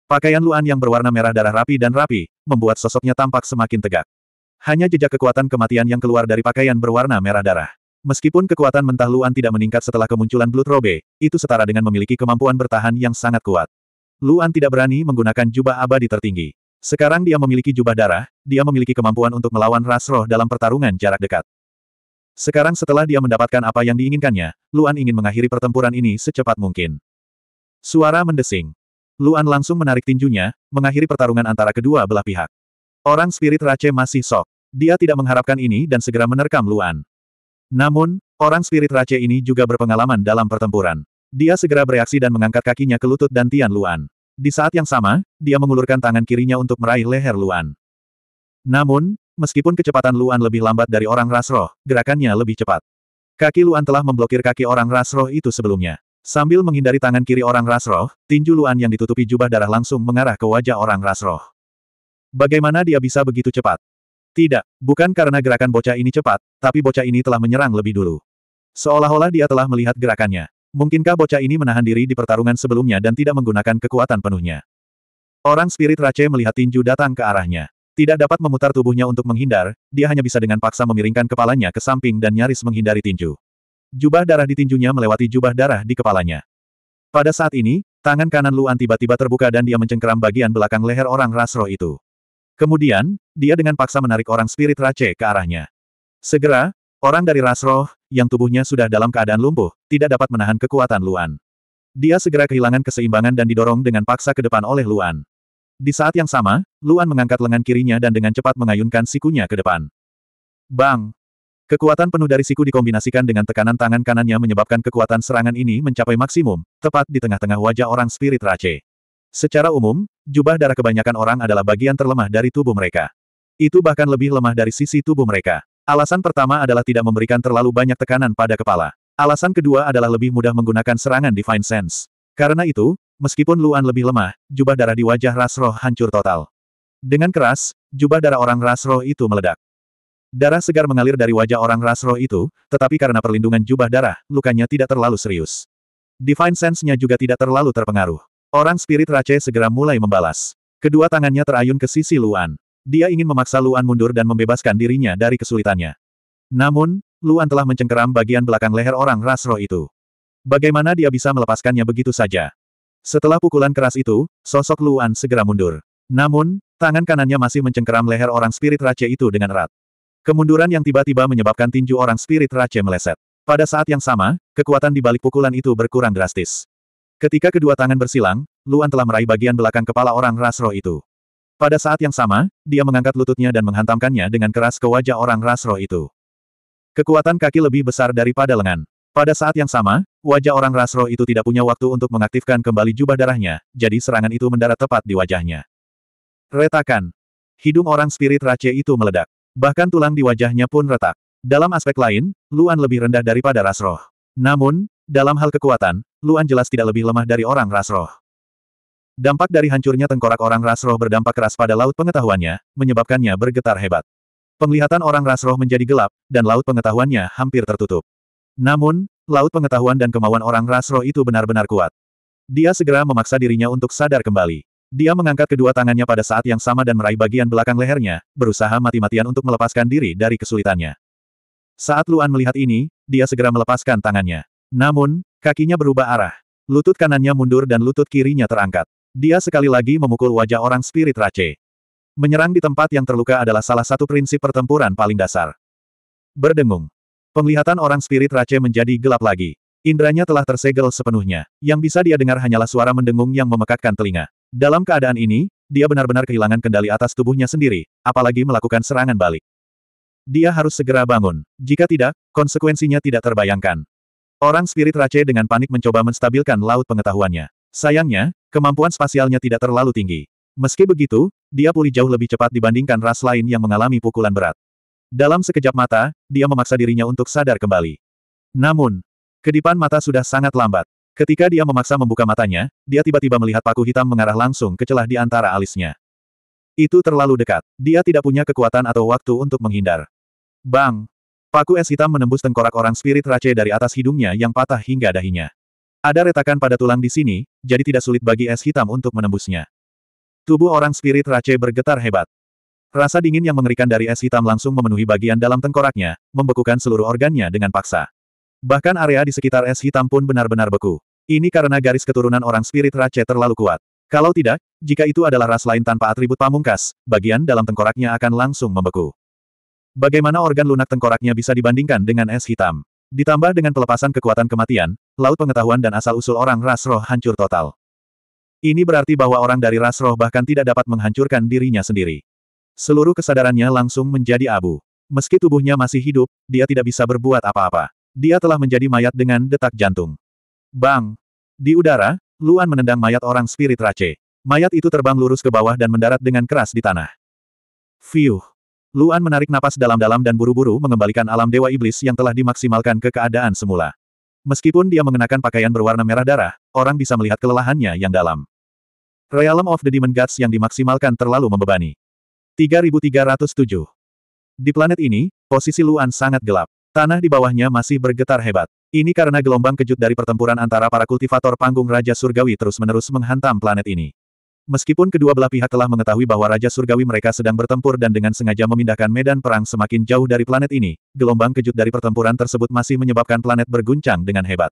Pakaian Luan yang berwarna merah darah rapi dan rapi, membuat sosoknya tampak semakin tegak. Hanya jejak kekuatan kematian yang keluar dari pakaian berwarna merah darah. Meskipun kekuatan mentah Luan tidak meningkat setelah kemunculan Blood Robe, itu setara dengan memiliki kemampuan bertahan yang sangat kuat. Luan tidak berani menggunakan jubah abadi tertinggi. Sekarang dia memiliki jubah darah, dia memiliki kemampuan untuk melawan ras roh dalam pertarungan jarak dekat. Sekarang setelah dia mendapatkan apa yang diinginkannya, Luan ingin mengakhiri pertempuran ini secepat mungkin. Suara mendesing. Luan langsung menarik tinjunya, mengakhiri pertarungan antara kedua belah pihak. Orang spirit Rache masih sok. Dia tidak mengharapkan ini dan segera menerkam Luan. Namun, orang spirit race ini juga berpengalaman dalam pertempuran. Dia segera bereaksi dan mengangkat kakinya ke lutut dan Tian Luan. Di saat yang sama, dia mengulurkan tangan kirinya untuk meraih leher Luan. Namun, meskipun kecepatan Luan lebih lambat dari orang Rasroh, gerakannya lebih cepat. Kaki Luan telah memblokir kaki orang Rasroh itu sebelumnya. Sambil menghindari tangan kiri orang Rasroh, tinju Luan yang ditutupi jubah darah langsung mengarah ke wajah orang Rasroh. Bagaimana dia bisa begitu cepat? Tidak, bukan karena gerakan bocah ini cepat, tapi bocah ini telah menyerang lebih dulu. Seolah-olah dia telah melihat gerakannya. Mungkinkah bocah ini menahan diri di pertarungan sebelumnya dan tidak menggunakan kekuatan penuhnya? Orang spirit Rache melihat tinju datang ke arahnya. Tidak dapat memutar tubuhnya untuk menghindar, dia hanya bisa dengan paksa memiringkan kepalanya ke samping dan nyaris menghindari tinju. Jubah darah di tinjunya melewati jubah darah di kepalanya. Pada saat ini, tangan kanan Luan tiba-tiba terbuka dan dia mencengkeram bagian belakang leher orang rasroh itu. Kemudian, dia dengan paksa menarik orang spirit race ke arahnya. Segera, orang dari ras roh, yang tubuhnya sudah dalam keadaan lumpuh, tidak dapat menahan kekuatan Luan. Dia segera kehilangan keseimbangan dan didorong dengan paksa ke depan oleh Luan. Di saat yang sama, Luan mengangkat lengan kirinya dan dengan cepat mengayunkan sikunya ke depan. Bang! Kekuatan penuh dari siku dikombinasikan dengan tekanan tangan kanannya menyebabkan kekuatan serangan ini mencapai maksimum, tepat di tengah-tengah wajah orang spirit race. Secara umum, Jubah darah kebanyakan orang adalah bagian terlemah dari tubuh mereka. Itu bahkan lebih lemah dari sisi tubuh mereka. Alasan pertama adalah tidak memberikan terlalu banyak tekanan pada kepala. Alasan kedua adalah lebih mudah menggunakan serangan Divine Sense. Karena itu, meskipun Luan lebih lemah, jubah darah di wajah Rasroh hancur total. Dengan keras, jubah darah orang Rasroh itu meledak. Darah segar mengalir dari wajah orang Rasroh itu, tetapi karena perlindungan jubah darah, lukanya tidak terlalu serius. Divine Sense-nya juga tidak terlalu terpengaruh. Orang spirit Rache segera mulai membalas. Kedua tangannya terayun ke sisi Luan. Dia ingin memaksa Luan mundur dan membebaskan dirinya dari kesulitannya. Namun, Luan telah mencengkeram bagian belakang leher orang ras roh itu. Bagaimana dia bisa melepaskannya begitu saja? Setelah pukulan keras itu, sosok Luan segera mundur. Namun, tangan kanannya masih mencengkeram leher orang spirit Rache itu dengan erat. Kemunduran yang tiba-tiba menyebabkan tinju orang spirit Rache meleset. Pada saat yang sama, kekuatan di balik pukulan itu berkurang drastis. Ketika kedua tangan bersilang, Luan telah meraih bagian belakang kepala orang ras roh itu. Pada saat yang sama, dia mengangkat lututnya dan menghantamkannya dengan keras ke wajah orang ras roh itu. Kekuatan kaki lebih besar daripada lengan. Pada saat yang sama, wajah orang ras roh itu tidak punya waktu untuk mengaktifkan kembali jubah darahnya, jadi serangan itu mendarat tepat di wajahnya. Retakan. Hidung orang spirit race itu meledak. Bahkan tulang di wajahnya pun retak. Dalam aspek lain, Luan lebih rendah daripada ras roh. Namun, dalam hal kekuatan, Luan jelas tidak lebih lemah dari orang ras roh. Dampak dari hancurnya tengkorak orang ras roh berdampak keras pada laut pengetahuannya, menyebabkannya bergetar hebat. Penglihatan orang ras roh menjadi gelap, dan laut pengetahuannya hampir tertutup. Namun, laut pengetahuan dan kemauan orang ras roh itu benar-benar kuat. Dia segera memaksa dirinya untuk sadar kembali. Dia mengangkat kedua tangannya pada saat yang sama dan meraih bagian belakang lehernya, berusaha mati-matian untuk melepaskan diri dari kesulitannya. Saat Luan melihat ini, dia segera melepaskan tangannya. Namun, kakinya berubah arah. Lutut kanannya mundur dan lutut kirinya terangkat. Dia sekali lagi memukul wajah orang spirit Rache. Menyerang di tempat yang terluka adalah salah satu prinsip pertempuran paling dasar. Berdengung. Penglihatan orang spirit Rache menjadi gelap lagi. Indranya telah tersegel sepenuhnya. Yang bisa dia dengar hanyalah suara mendengung yang memekakkan telinga. Dalam keadaan ini, dia benar-benar kehilangan kendali atas tubuhnya sendiri, apalagi melakukan serangan balik. Dia harus segera bangun. Jika tidak, konsekuensinya tidak terbayangkan. Orang spirit Rache dengan panik mencoba menstabilkan laut pengetahuannya. Sayangnya, kemampuan spasialnya tidak terlalu tinggi. Meski begitu, dia pulih jauh lebih cepat dibandingkan ras lain yang mengalami pukulan berat. Dalam sekejap mata, dia memaksa dirinya untuk sadar kembali. Namun, kedipan mata sudah sangat lambat. Ketika dia memaksa membuka matanya, dia tiba-tiba melihat paku hitam mengarah langsung ke celah di antara alisnya. Itu terlalu dekat. Dia tidak punya kekuatan atau waktu untuk menghindar. Bang! Paku es hitam menembus tengkorak orang spirit race dari atas hidungnya yang patah hingga dahinya. Ada retakan pada tulang di sini, jadi tidak sulit bagi es hitam untuk menembusnya. Tubuh orang spirit race bergetar hebat. Rasa dingin yang mengerikan dari es hitam langsung memenuhi bagian dalam tengkoraknya, membekukan seluruh organnya dengan paksa. Bahkan area di sekitar es hitam pun benar-benar beku. Ini karena garis keturunan orang spirit race terlalu kuat. Kalau tidak, jika itu adalah ras lain tanpa atribut pamungkas, bagian dalam tengkoraknya akan langsung membeku. Bagaimana organ lunak tengkoraknya bisa dibandingkan dengan es hitam? Ditambah dengan pelepasan kekuatan kematian, laut pengetahuan dan asal-usul orang ras roh hancur total. Ini berarti bahwa orang dari ras roh bahkan tidak dapat menghancurkan dirinya sendiri. Seluruh kesadarannya langsung menjadi abu. Meski tubuhnya masih hidup, dia tidak bisa berbuat apa-apa. Dia telah menjadi mayat dengan detak jantung. Bang! Di udara, Luan menendang mayat orang spirit race. Mayat itu terbang lurus ke bawah dan mendarat dengan keras di tanah. Fiuh! Luan menarik napas dalam-dalam dan buru-buru mengembalikan alam dewa iblis yang telah dimaksimalkan ke keadaan semula. Meskipun dia mengenakan pakaian berwarna merah darah, orang bisa melihat kelelahannya yang dalam. Realm of the Demon Gods yang dimaksimalkan terlalu membebani. 3307 Di planet ini, posisi Luan sangat gelap. Tanah di bawahnya masih bergetar hebat. Ini karena gelombang kejut dari pertempuran antara para kultivator panggung Raja Surgawi terus-menerus menghantam planet ini. Meskipun kedua belah pihak telah mengetahui bahwa Raja Surgawi mereka sedang bertempur dan dengan sengaja memindahkan medan perang semakin jauh dari planet ini, gelombang kejut dari pertempuran tersebut masih menyebabkan planet berguncang dengan hebat.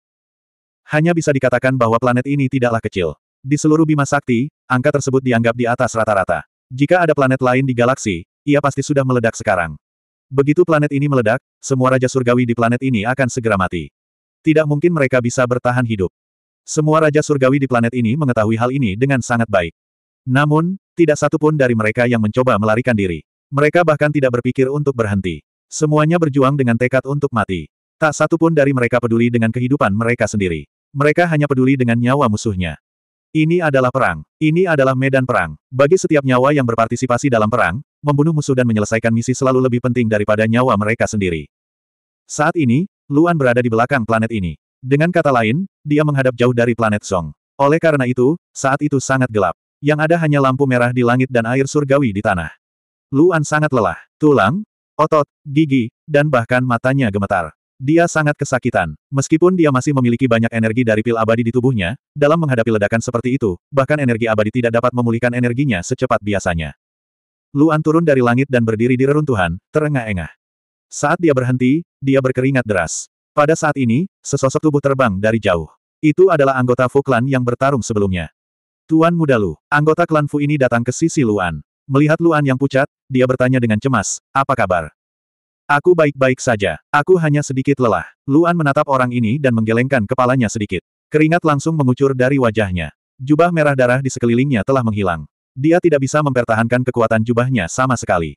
Hanya bisa dikatakan bahwa planet ini tidaklah kecil. Di seluruh Bima Sakti, angka tersebut dianggap di atas rata-rata. Jika ada planet lain di galaksi, ia pasti sudah meledak sekarang. Begitu planet ini meledak, semua Raja Surgawi di planet ini akan segera mati. Tidak mungkin mereka bisa bertahan hidup. Semua Raja Surgawi di planet ini mengetahui hal ini dengan sangat baik. Namun, tidak satupun dari mereka yang mencoba melarikan diri. Mereka bahkan tidak berpikir untuk berhenti. Semuanya berjuang dengan tekad untuk mati. Tak satupun dari mereka peduli dengan kehidupan mereka sendiri. Mereka hanya peduli dengan nyawa musuhnya. Ini adalah perang. Ini adalah medan perang. Bagi setiap nyawa yang berpartisipasi dalam perang, membunuh musuh dan menyelesaikan misi selalu lebih penting daripada nyawa mereka sendiri. Saat ini, Luan berada di belakang planet ini. Dengan kata lain, dia menghadap jauh dari planet Song. Oleh karena itu, saat itu sangat gelap. Yang ada hanya lampu merah di langit dan air surgawi di tanah. Luan sangat lelah. Tulang, otot, gigi, dan bahkan matanya gemetar. Dia sangat kesakitan. Meskipun dia masih memiliki banyak energi dari pil abadi di tubuhnya, dalam menghadapi ledakan seperti itu, bahkan energi abadi tidak dapat memulihkan energinya secepat biasanya. Luan turun dari langit dan berdiri di reruntuhan, terengah-engah. Saat dia berhenti, dia berkeringat deras. Pada saat ini, sesosok tubuh terbang dari jauh. Itu adalah anggota Fu Klan yang bertarung sebelumnya. Tuan Muda Lu, anggota klan Fu ini datang ke sisi Luan. Melihat Luan yang pucat, dia bertanya dengan cemas, apa kabar? Aku baik-baik saja, aku hanya sedikit lelah. Luan menatap orang ini dan menggelengkan kepalanya sedikit. Keringat langsung mengucur dari wajahnya. Jubah merah darah di sekelilingnya telah menghilang. Dia tidak bisa mempertahankan kekuatan jubahnya sama sekali.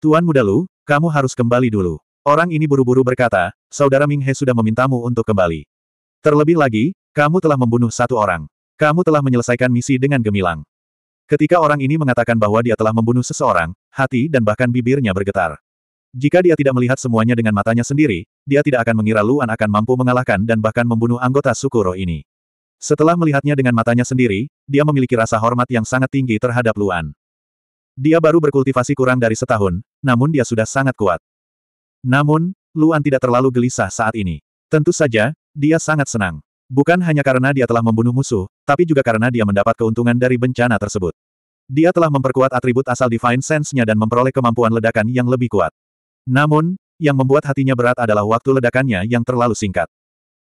Tuan Muda Lu, kamu harus kembali dulu. Orang ini buru-buru berkata, saudara Ming He sudah memintamu untuk kembali. Terlebih lagi, kamu telah membunuh satu orang. Kamu telah menyelesaikan misi dengan gemilang. Ketika orang ini mengatakan bahwa dia telah membunuh seseorang, hati dan bahkan bibirnya bergetar. Jika dia tidak melihat semuanya dengan matanya sendiri, dia tidak akan mengira Luan akan mampu mengalahkan dan bahkan membunuh anggota suku roh ini. Setelah melihatnya dengan matanya sendiri, dia memiliki rasa hormat yang sangat tinggi terhadap Luan. Dia baru berkultivasi kurang dari setahun, namun dia sudah sangat kuat. Namun, Luan tidak terlalu gelisah saat ini. Tentu saja, dia sangat senang. Bukan hanya karena dia telah membunuh musuh, tapi juga karena dia mendapat keuntungan dari bencana tersebut. Dia telah memperkuat atribut asal Divine Sense-nya dan memperoleh kemampuan ledakan yang lebih kuat. Namun, yang membuat hatinya berat adalah waktu ledakannya yang terlalu singkat.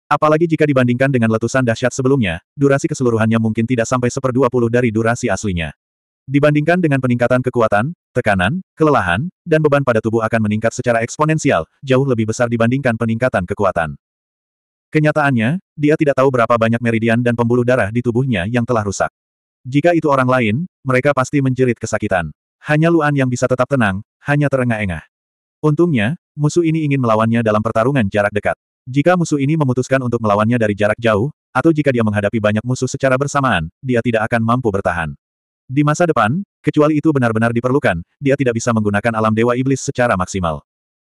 Apalagi jika dibandingkan dengan letusan dahsyat sebelumnya, durasi keseluruhannya mungkin tidak sampai seperdua puluh dari durasi aslinya. Dibandingkan dengan peningkatan kekuatan, tekanan, kelelahan, dan beban pada tubuh akan meningkat secara eksponensial, jauh lebih besar dibandingkan peningkatan kekuatan. Kenyataannya, dia tidak tahu berapa banyak meridian dan pembuluh darah di tubuhnya yang telah rusak. Jika itu orang lain, mereka pasti menjerit kesakitan. Hanya Luan yang bisa tetap tenang, hanya terengah-engah. Untungnya, musuh ini ingin melawannya dalam pertarungan jarak dekat. Jika musuh ini memutuskan untuk melawannya dari jarak jauh, atau jika dia menghadapi banyak musuh secara bersamaan, dia tidak akan mampu bertahan. Di masa depan, kecuali itu benar-benar diperlukan, dia tidak bisa menggunakan alam Dewa Iblis secara maksimal.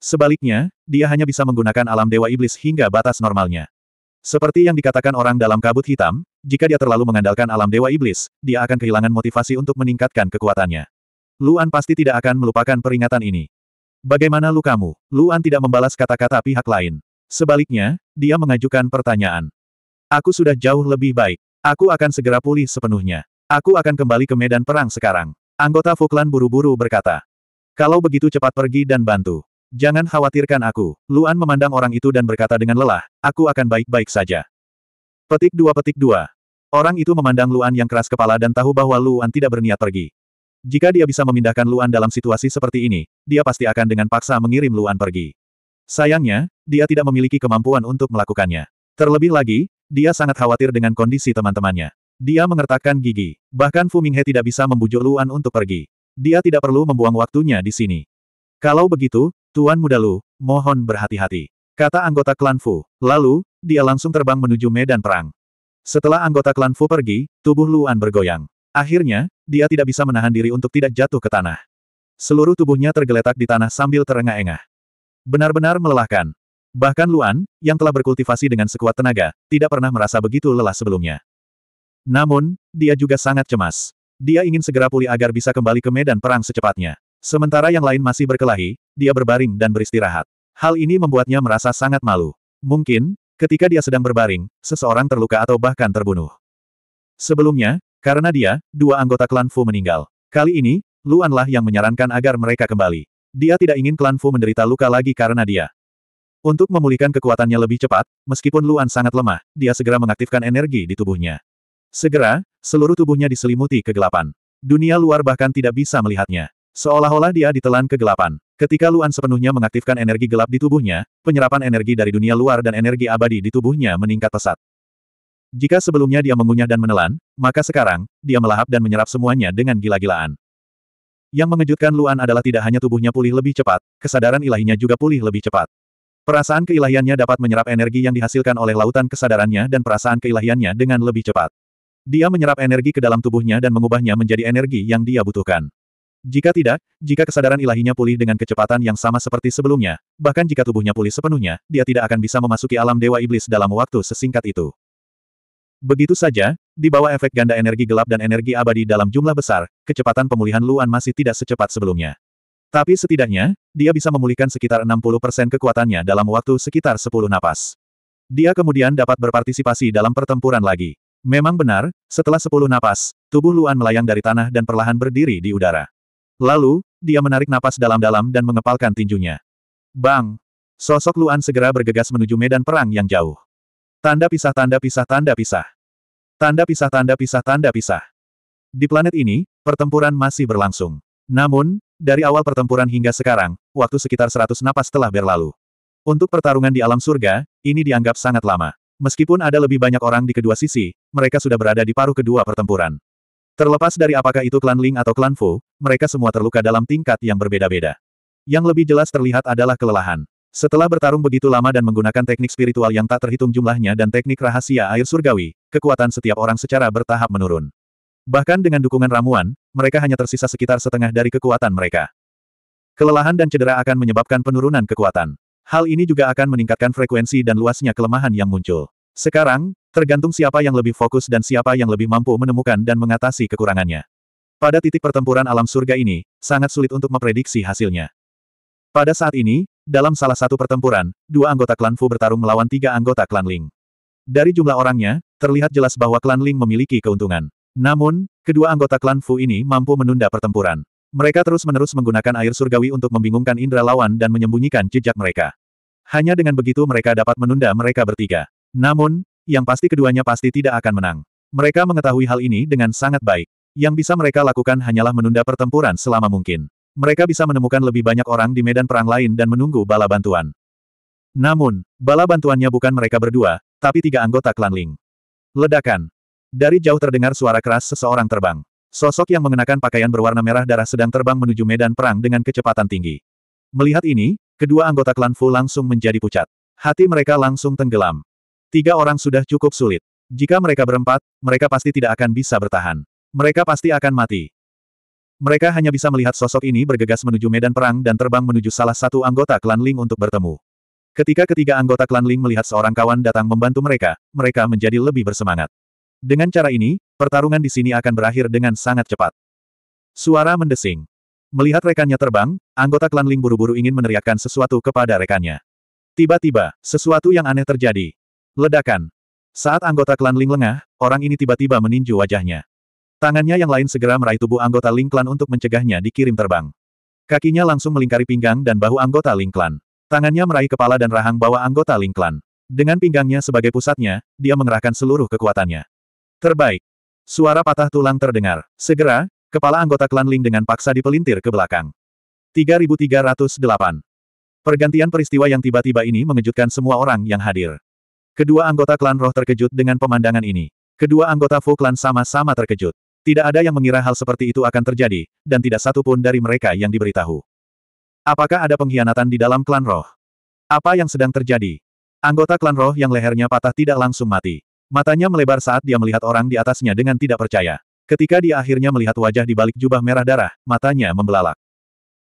Sebaliknya, dia hanya bisa menggunakan alam Dewa Iblis hingga batas normalnya. Seperti yang dikatakan orang dalam kabut hitam, jika dia terlalu mengandalkan alam Dewa Iblis, dia akan kehilangan motivasi untuk meningkatkan kekuatannya. Luan pasti tidak akan melupakan peringatan ini. Bagaimana lukamu? Luan tidak membalas kata-kata pihak lain. Sebaliknya, dia mengajukan pertanyaan. Aku sudah jauh lebih baik. Aku akan segera pulih sepenuhnya. Aku akan kembali ke medan perang sekarang. Anggota Fuklan buru-buru berkata. Kalau begitu cepat pergi dan bantu. Jangan khawatirkan aku. Luan memandang orang itu dan berkata dengan lelah, aku akan baik-baik saja. Petik dua petik dua. Orang itu memandang Luan yang keras kepala dan tahu bahwa Luan tidak berniat pergi. Jika dia bisa memindahkan Luan dalam situasi seperti ini, dia pasti akan dengan paksa mengirim Luan pergi. Sayangnya, dia tidak memiliki kemampuan untuk melakukannya. Terlebih lagi, dia sangat khawatir dengan kondisi teman-temannya. Dia mengertakkan gigi. Bahkan Fu Minghe tidak bisa membujuk Luan untuk pergi. Dia tidak perlu membuang waktunya di sini. Kalau begitu, Tuan Muda Lu, mohon berhati-hati. Kata anggota klan Fu. Lalu, dia langsung terbang menuju medan perang. Setelah anggota klan Fu pergi, tubuh Luan bergoyang. Akhirnya, dia tidak bisa menahan diri untuk tidak jatuh ke tanah. Seluruh tubuhnya tergeletak di tanah sambil terengah-engah. Benar-benar melelahkan. Bahkan Luan, yang telah berkultivasi dengan sekuat tenaga, tidak pernah merasa begitu lelah sebelumnya. Namun, dia juga sangat cemas. Dia ingin segera pulih agar bisa kembali ke medan perang secepatnya. Sementara yang lain masih berkelahi, dia berbaring dan beristirahat. Hal ini membuatnya merasa sangat malu. Mungkin, ketika dia sedang berbaring, seseorang terluka atau bahkan terbunuh. Sebelumnya, karena dia, dua anggota klan Fu meninggal. Kali ini, Luanlah yang menyarankan agar mereka kembali. Dia tidak ingin klan Fu menderita luka lagi karena dia. Untuk memulihkan kekuatannya lebih cepat, meskipun Luan sangat lemah, dia segera mengaktifkan energi di tubuhnya. Segera, seluruh tubuhnya diselimuti kegelapan. Dunia luar bahkan tidak bisa melihatnya. Seolah-olah dia ditelan kegelapan. Ketika Luan sepenuhnya mengaktifkan energi gelap di tubuhnya, penyerapan energi dari dunia luar dan energi abadi di tubuhnya meningkat pesat. Jika sebelumnya dia mengunyah dan menelan, maka sekarang, dia melahap dan menyerap semuanya dengan gila-gilaan. Yang mengejutkan Luan adalah tidak hanya tubuhnya pulih lebih cepat, kesadaran ilahinya juga pulih lebih cepat. Perasaan keilahiannya dapat menyerap energi yang dihasilkan oleh lautan kesadarannya dan perasaan keilahiannya dengan lebih cepat. Dia menyerap energi ke dalam tubuhnya dan mengubahnya menjadi energi yang dia butuhkan. Jika tidak, jika kesadaran ilahinya pulih dengan kecepatan yang sama seperti sebelumnya, bahkan jika tubuhnya pulih sepenuhnya, dia tidak akan bisa memasuki alam Dewa Iblis dalam waktu sesingkat itu. Begitu saja, di bawah efek ganda energi gelap dan energi abadi dalam jumlah besar, kecepatan pemulihan Luan masih tidak secepat sebelumnya. Tapi setidaknya, dia bisa memulihkan sekitar 60% kekuatannya dalam waktu sekitar 10 napas. Dia kemudian dapat berpartisipasi dalam pertempuran lagi. Memang benar, setelah sepuluh napas, tubuh Luan melayang dari tanah dan perlahan berdiri di udara. Lalu, dia menarik napas dalam-dalam dan mengepalkan tinjunya. Bang! Sosok Luan segera bergegas menuju medan perang yang jauh. Tanda pisah tanda pisah tanda pisah. Tanda pisah tanda pisah tanda pisah. Di planet ini, pertempuran masih berlangsung. Namun, dari awal pertempuran hingga sekarang, waktu sekitar seratus napas telah berlalu. Untuk pertarungan di alam surga, ini dianggap sangat lama. Meskipun ada lebih banyak orang di kedua sisi, mereka sudah berada di paruh kedua pertempuran. Terlepas dari apakah itu klan Ling atau klan Fu, mereka semua terluka dalam tingkat yang berbeda-beda. Yang lebih jelas terlihat adalah kelelahan. Setelah bertarung begitu lama dan menggunakan teknik spiritual yang tak terhitung jumlahnya dan teknik rahasia air surgawi, kekuatan setiap orang secara bertahap menurun. Bahkan dengan dukungan ramuan, mereka hanya tersisa sekitar setengah dari kekuatan mereka. Kelelahan dan cedera akan menyebabkan penurunan kekuatan. Hal ini juga akan meningkatkan frekuensi dan luasnya kelemahan yang muncul. Sekarang, tergantung siapa yang lebih fokus dan siapa yang lebih mampu menemukan dan mengatasi kekurangannya. Pada titik pertempuran alam surga ini, sangat sulit untuk memprediksi hasilnya. Pada saat ini, dalam salah satu pertempuran, dua anggota klan Fu bertarung melawan tiga anggota klan Ling. Dari jumlah orangnya, terlihat jelas bahwa klan Ling memiliki keuntungan. Namun, kedua anggota klan Fu ini mampu menunda pertempuran. Mereka terus-menerus menggunakan air surgawi untuk membingungkan indera lawan dan menyembunyikan jejak mereka. Hanya dengan begitu mereka dapat menunda mereka bertiga. Namun, yang pasti keduanya pasti tidak akan menang. Mereka mengetahui hal ini dengan sangat baik. Yang bisa mereka lakukan hanyalah menunda pertempuran selama mungkin. Mereka bisa menemukan lebih banyak orang di medan perang lain dan menunggu bala bantuan. Namun, bala bantuannya bukan mereka berdua, tapi tiga anggota klan Ling. Ledakan. Dari jauh terdengar suara keras seseorang terbang. Sosok yang mengenakan pakaian berwarna merah darah sedang terbang menuju medan perang dengan kecepatan tinggi. Melihat ini, kedua anggota klan Fu langsung menjadi pucat. Hati mereka langsung tenggelam. Tiga orang sudah cukup sulit. Jika mereka berempat, mereka pasti tidak akan bisa bertahan. Mereka pasti akan mati. Mereka hanya bisa melihat sosok ini bergegas menuju medan perang dan terbang menuju salah satu anggota klan Ling untuk bertemu. Ketika ketiga anggota klan Ling melihat seorang kawan datang membantu mereka, mereka menjadi lebih bersemangat. Dengan cara ini, pertarungan di sini akan berakhir dengan sangat cepat. Suara mendesing. Melihat rekannya terbang, anggota klan Ling buru-buru ingin meneriakkan sesuatu kepada rekannya. Tiba-tiba, sesuatu yang aneh terjadi. Ledakan. Saat anggota klan Ling lengah, orang ini tiba-tiba meninju wajahnya. Tangannya yang lain segera meraih tubuh anggota Ling klan untuk mencegahnya dikirim terbang. Kakinya langsung melingkari pinggang dan bahu anggota Ling klan. Tangannya meraih kepala dan rahang bawah anggota Ling klan. Dengan pinggangnya sebagai pusatnya, dia mengerahkan seluruh kekuatannya. Terbaik. Suara patah tulang terdengar. Segera, kepala anggota klan Ling dengan paksa dipelintir ke belakang. 3308. Pergantian peristiwa yang tiba-tiba ini mengejutkan semua orang yang hadir. Kedua anggota klan roh terkejut dengan pemandangan ini. Kedua anggota Fu klan sama-sama terkejut. Tidak ada yang mengira hal seperti itu akan terjadi, dan tidak satu pun dari mereka yang diberitahu. Apakah ada pengkhianatan di dalam klan roh? Apa yang sedang terjadi? Anggota klan roh yang lehernya patah tidak langsung mati. Matanya melebar saat dia melihat orang di atasnya dengan tidak percaya. Ketika dia akhirnya melihat wajah di balik jubah merah darah, matanya membelalak.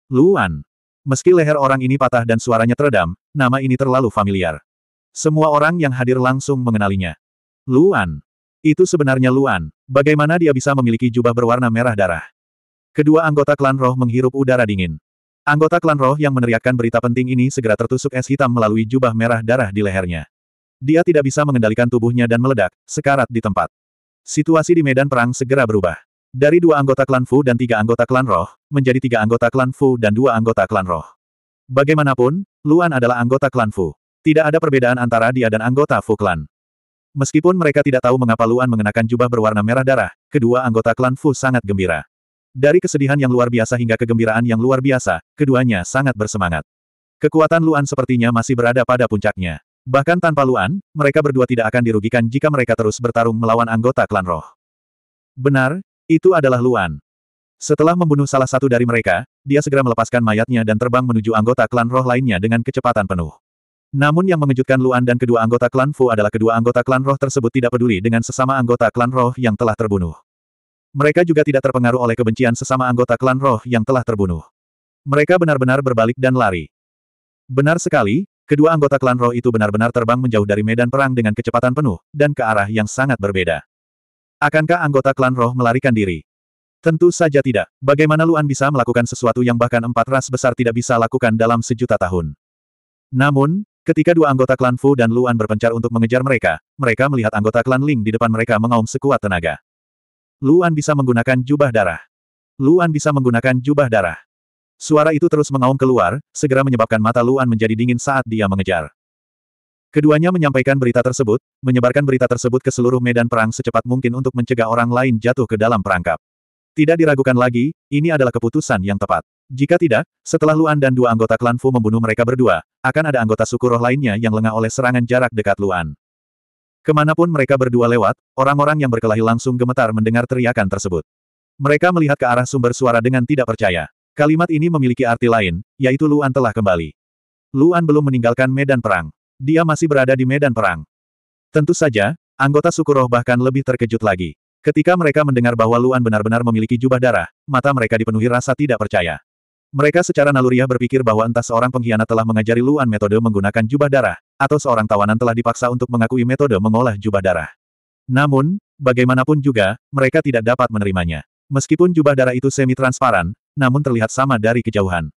Luan. Meski leher orang ini patah dan suaranya teredam, nama ini terlalu familiar. Semua orang yang hadir langsung mengenalinya. Luan. Itu sebenarnya Luan. Bagaimana dia bisa memiliki jubah berwarna merah darah? Kedua anggota klan roh menghirup udara dingin. Anggota klan roh yang meneriakkan berita penting ini segera tertusuk es hitam melalui jubah merah darah di lehernya. Dia tidak bisa mengendalikan tubuhnya dan meledak, sekarat di tempat. Situasi di medan perang segera berubah. Dari dua anggota klan Fu dan tiga anggota klan Roh, menjadi tiga anggota klan Fu dan dua anggota klan Roh. Bagaimanapun, Luan adalah anggota klan Fu. Tidak ada perbedaan antara dia dan anggota Fu klan. Meskipun mereka tidak tahu mengapa Luan mengenakan jubah berwarna merah darah, kedua anggota klan Fu sangat gembira. Dari kesedihan yang luar biasa hingga kegembiraan yang luar biasa, keduanya sangat bersemangat. Kekuatan Luan sepertinya masih berada pada puncaknya. Bahkan tanpa Luan, mereka berdua tidak akan dirugikan jika mereka terus bertarung melawan anggota klan roh. Benar, itu adalah Luan. Setelah membunuh salah satu dari mereka, dia segera melepaskan mayatnya dan terbang menuju anggota klan roh lainnya dengan kecepatan penuh. Namun yang mengejutkan Luan dan kedua anggota klan Fu adalah kedua anggota klan roh tersebut tidak peduli dengan sesama anggota klan roh yang telah terbunuh. Mereka juga tidak terpengaruh oleh kebencian sesama anggota klan roh yang telah terbunuh. Mereka benar-benar berbalik dan lari. Benar sekali, Kedua anggota klan roh itu benar-benar terbang menjauh dari medan perang dengan kecepatan penuh, dan ke arah yang sangat berbeda. Akankah anggota klan roh melarikan diri? Tentu saja tidak. Bagaimana Luan bisa melakukan sesuatu yang bahkan empat ras besar tidak bisa lakukan dalam sejuta tahun? Namun, ketika dua anggota klan Fu dan Luan berpencar untuk mengejar mereka, mereka melihat anggota klan Ling di depan mereka mengaum sekuat tenaga. Luan bisa menggunakan jubah darah. Luan bisa menggunakan jubah darah. Suara itu terus mengaum keluar, segera menyebabkan mata Luan menjadi dingin saat dia mengejar. Keduanya menyampaikan berita tersebut, menyebarkan berita tersebut ke seluruh medan perang secepat mungkin untuk mencegah orang lain jatuh ke dalam perangkap. Tidak diragukan lagi, ini adalah keputusan yang tepat. Jika tidak, setelah Luan dan dua anggota klan Fu membunuh mereka berdua, akan ada anggota suku roh lainnya yang lengah oleh serangan jarak dekat Luan. Kemanapun mereka berdua lewat, orang-orang yang berkelahi langsung gemetar mendengar teriakan tersebut. Mereka melihat ke arah sumber suara dengan tidak percaya. Kalimat ini memiliki arti lain, yaitu Luan telah kembali. Luan belum meninggalkan medan perang. Dia masih berada di medan perang. Tentu saja, anggota suku roh bahkan lebih terkejut lagi. Ketika mereka mendengar bahwa Luan benar-benar memiliki jubah darah, mata mereka dipenuhi rasa tidak percaya. Mereka secara naluriah berpikir bahwa entah seorang pengkhianat telah mengajari Luan metode menggunakan jubah darah, atau seorang tawanan telah dipaksa untuk mengakui metode mengolah jubah darah. Namun, bagaimanapun juga, mereka tidak dapat menerimanya. Meskipun jubah darah itu semi-transparan, namun terlihat sama dari kejauhan.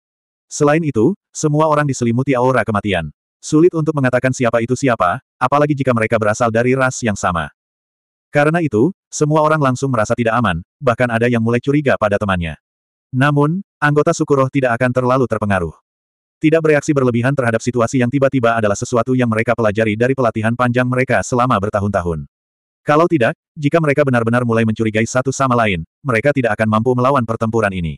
Selain itu, semua orang diselimuti aura kematian. Sulit untuk mengatakan siapa itu siapa, apalagi jika mereka berasal dari ras yang sama. Karena itu, semua orang langsung merasa tidak aman, bahkan ada yang mulai curiga pada temannya. Namun, anggota suku roh tidak akan terlalu terpengaruh. Tidak bereaksi berlebihan terhadap situasi yang tiba-tiba adalah sesuatu yang mereka pelajari dari pelatihan panjang mereka selama bertahun-tahun. Kalau tidak, jika mereka benar-benar mulai mencurigai satu sama lain, mereka tidak akan mampu melawan pertempuran ini.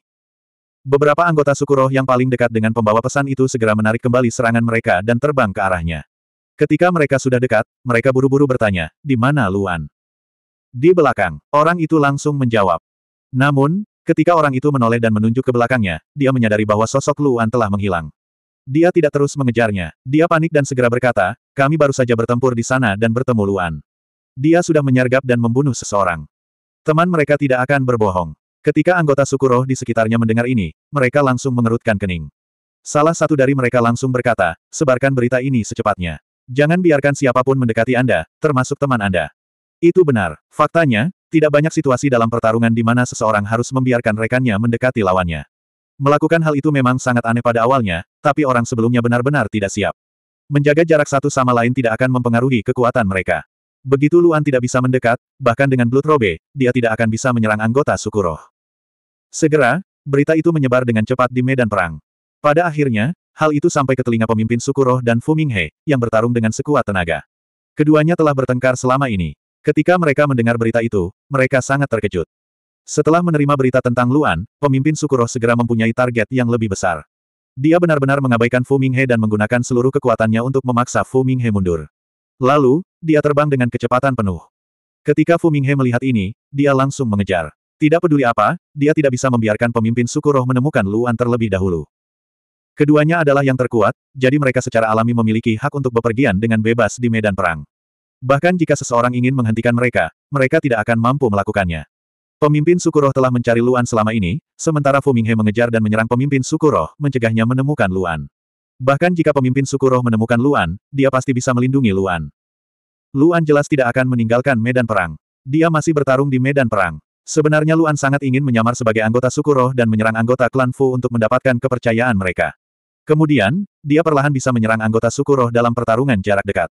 Beberapa anggota suku roh yang paling dekat dengan pembawa pesan itu segera menarik kembali serangan mereka dan terbang ke arahnya. Ketika mereka sudah dekat, mereka buru-buru bertanya, di mana Luan? Di belakang, orang itu langsung menjawab. Namun, ketika orang itu menoleh dan menunjuk ke belakangnya, dia menyadari bahwa sosok Luan telah menghilang. Dia tidak terus mengejarnya, dia panik dan segera berkata, kami baru saja bertempur di sana dan bertemu Luan. Dia sudah menyergap dan membunuh seseorang. Teman mereka tidak akan berbohong. Ketika anggota suku roh di sekitarnya mendengar ini, mereka langsung mengerutkan kening. Salah satu dari mereka langsung berkata, sebarkan berita ini secepatnya. Jangan biarkan siapapun mendekati Anda, termasuk teman Anda. Itu benar. Faktanya, tidak banyak situasi dalam pertarungan di mana seseorang harus membiarkan rekannya mendekati lawannya. Melakukan hal itu memang sangat aneh pada awalnya, tapi orang sebelumnya benar-benar tidak siap. Menjaga jarak satu sama lain tidak akan mempengaruhi kekuatan mereka. Begitu Luan tidak bisa mendekat, bahkan dengan Blood Robe, dia tidak akan bisa menyerang anggota suku roh. Segera, berita itu menyebar dengan cepat di medan perang. Pada akhirnya, hal itu sampai ke telinga pemimpin Sukuro dan Fuminghe, yang bertarung dengan sekuat tenaga. Keduanya telah bertengkar selama ini. Ketika mereka mendengar berita itu, mereka sangat terkejut. Setelah menerima berita tentang Luan, pemimpin Sukuro segera mempunyai target yang lebih besar. Dia benar-benar mengabaikan Fu Minghe dan menggunakan seluruh kekuatannya untuk memaksa Fu Minghe mundur. Lalu, dia terbang dengan kecepatan penuh. Ketika Fu Minghe melihat ini, dia langsung mengejar. Tidak peduli apa, dia tidak bisa membiarkan pemimpin suku roh menemukan Luan terlebih dahulu. Keduanya adalah yang terkuat, jadi mereka secara alami memiliki hak untuk bepergian dengan bebas di medan perang. Bahkan jika seseorang ingin menghentikan mereka, mereka tidak akan mampu melakukannya. Pemimpin suku roh telah mencari Luan selama ini, sementara Fu Minghe mengejar dan menyerang pemimpin suku roh, mencegahnya menemukan Luan. Bahkan jika pemimpin suku roh menemukan Luan, dia pasti bisa melindungi Luan. Luan jelas tidak akan meninggalkan medan perang. Dia masih bertarung di medan perang. Sebenarnya Luan sangat ingin menyamar sebagai anggota suku roh dan menyerang anggota klan Fu untuk mendapatkan kepercayaan mereka. Kemudian, dia perlahan bisa menyerang anggota suku roh dalam pertarungan jarak dekat.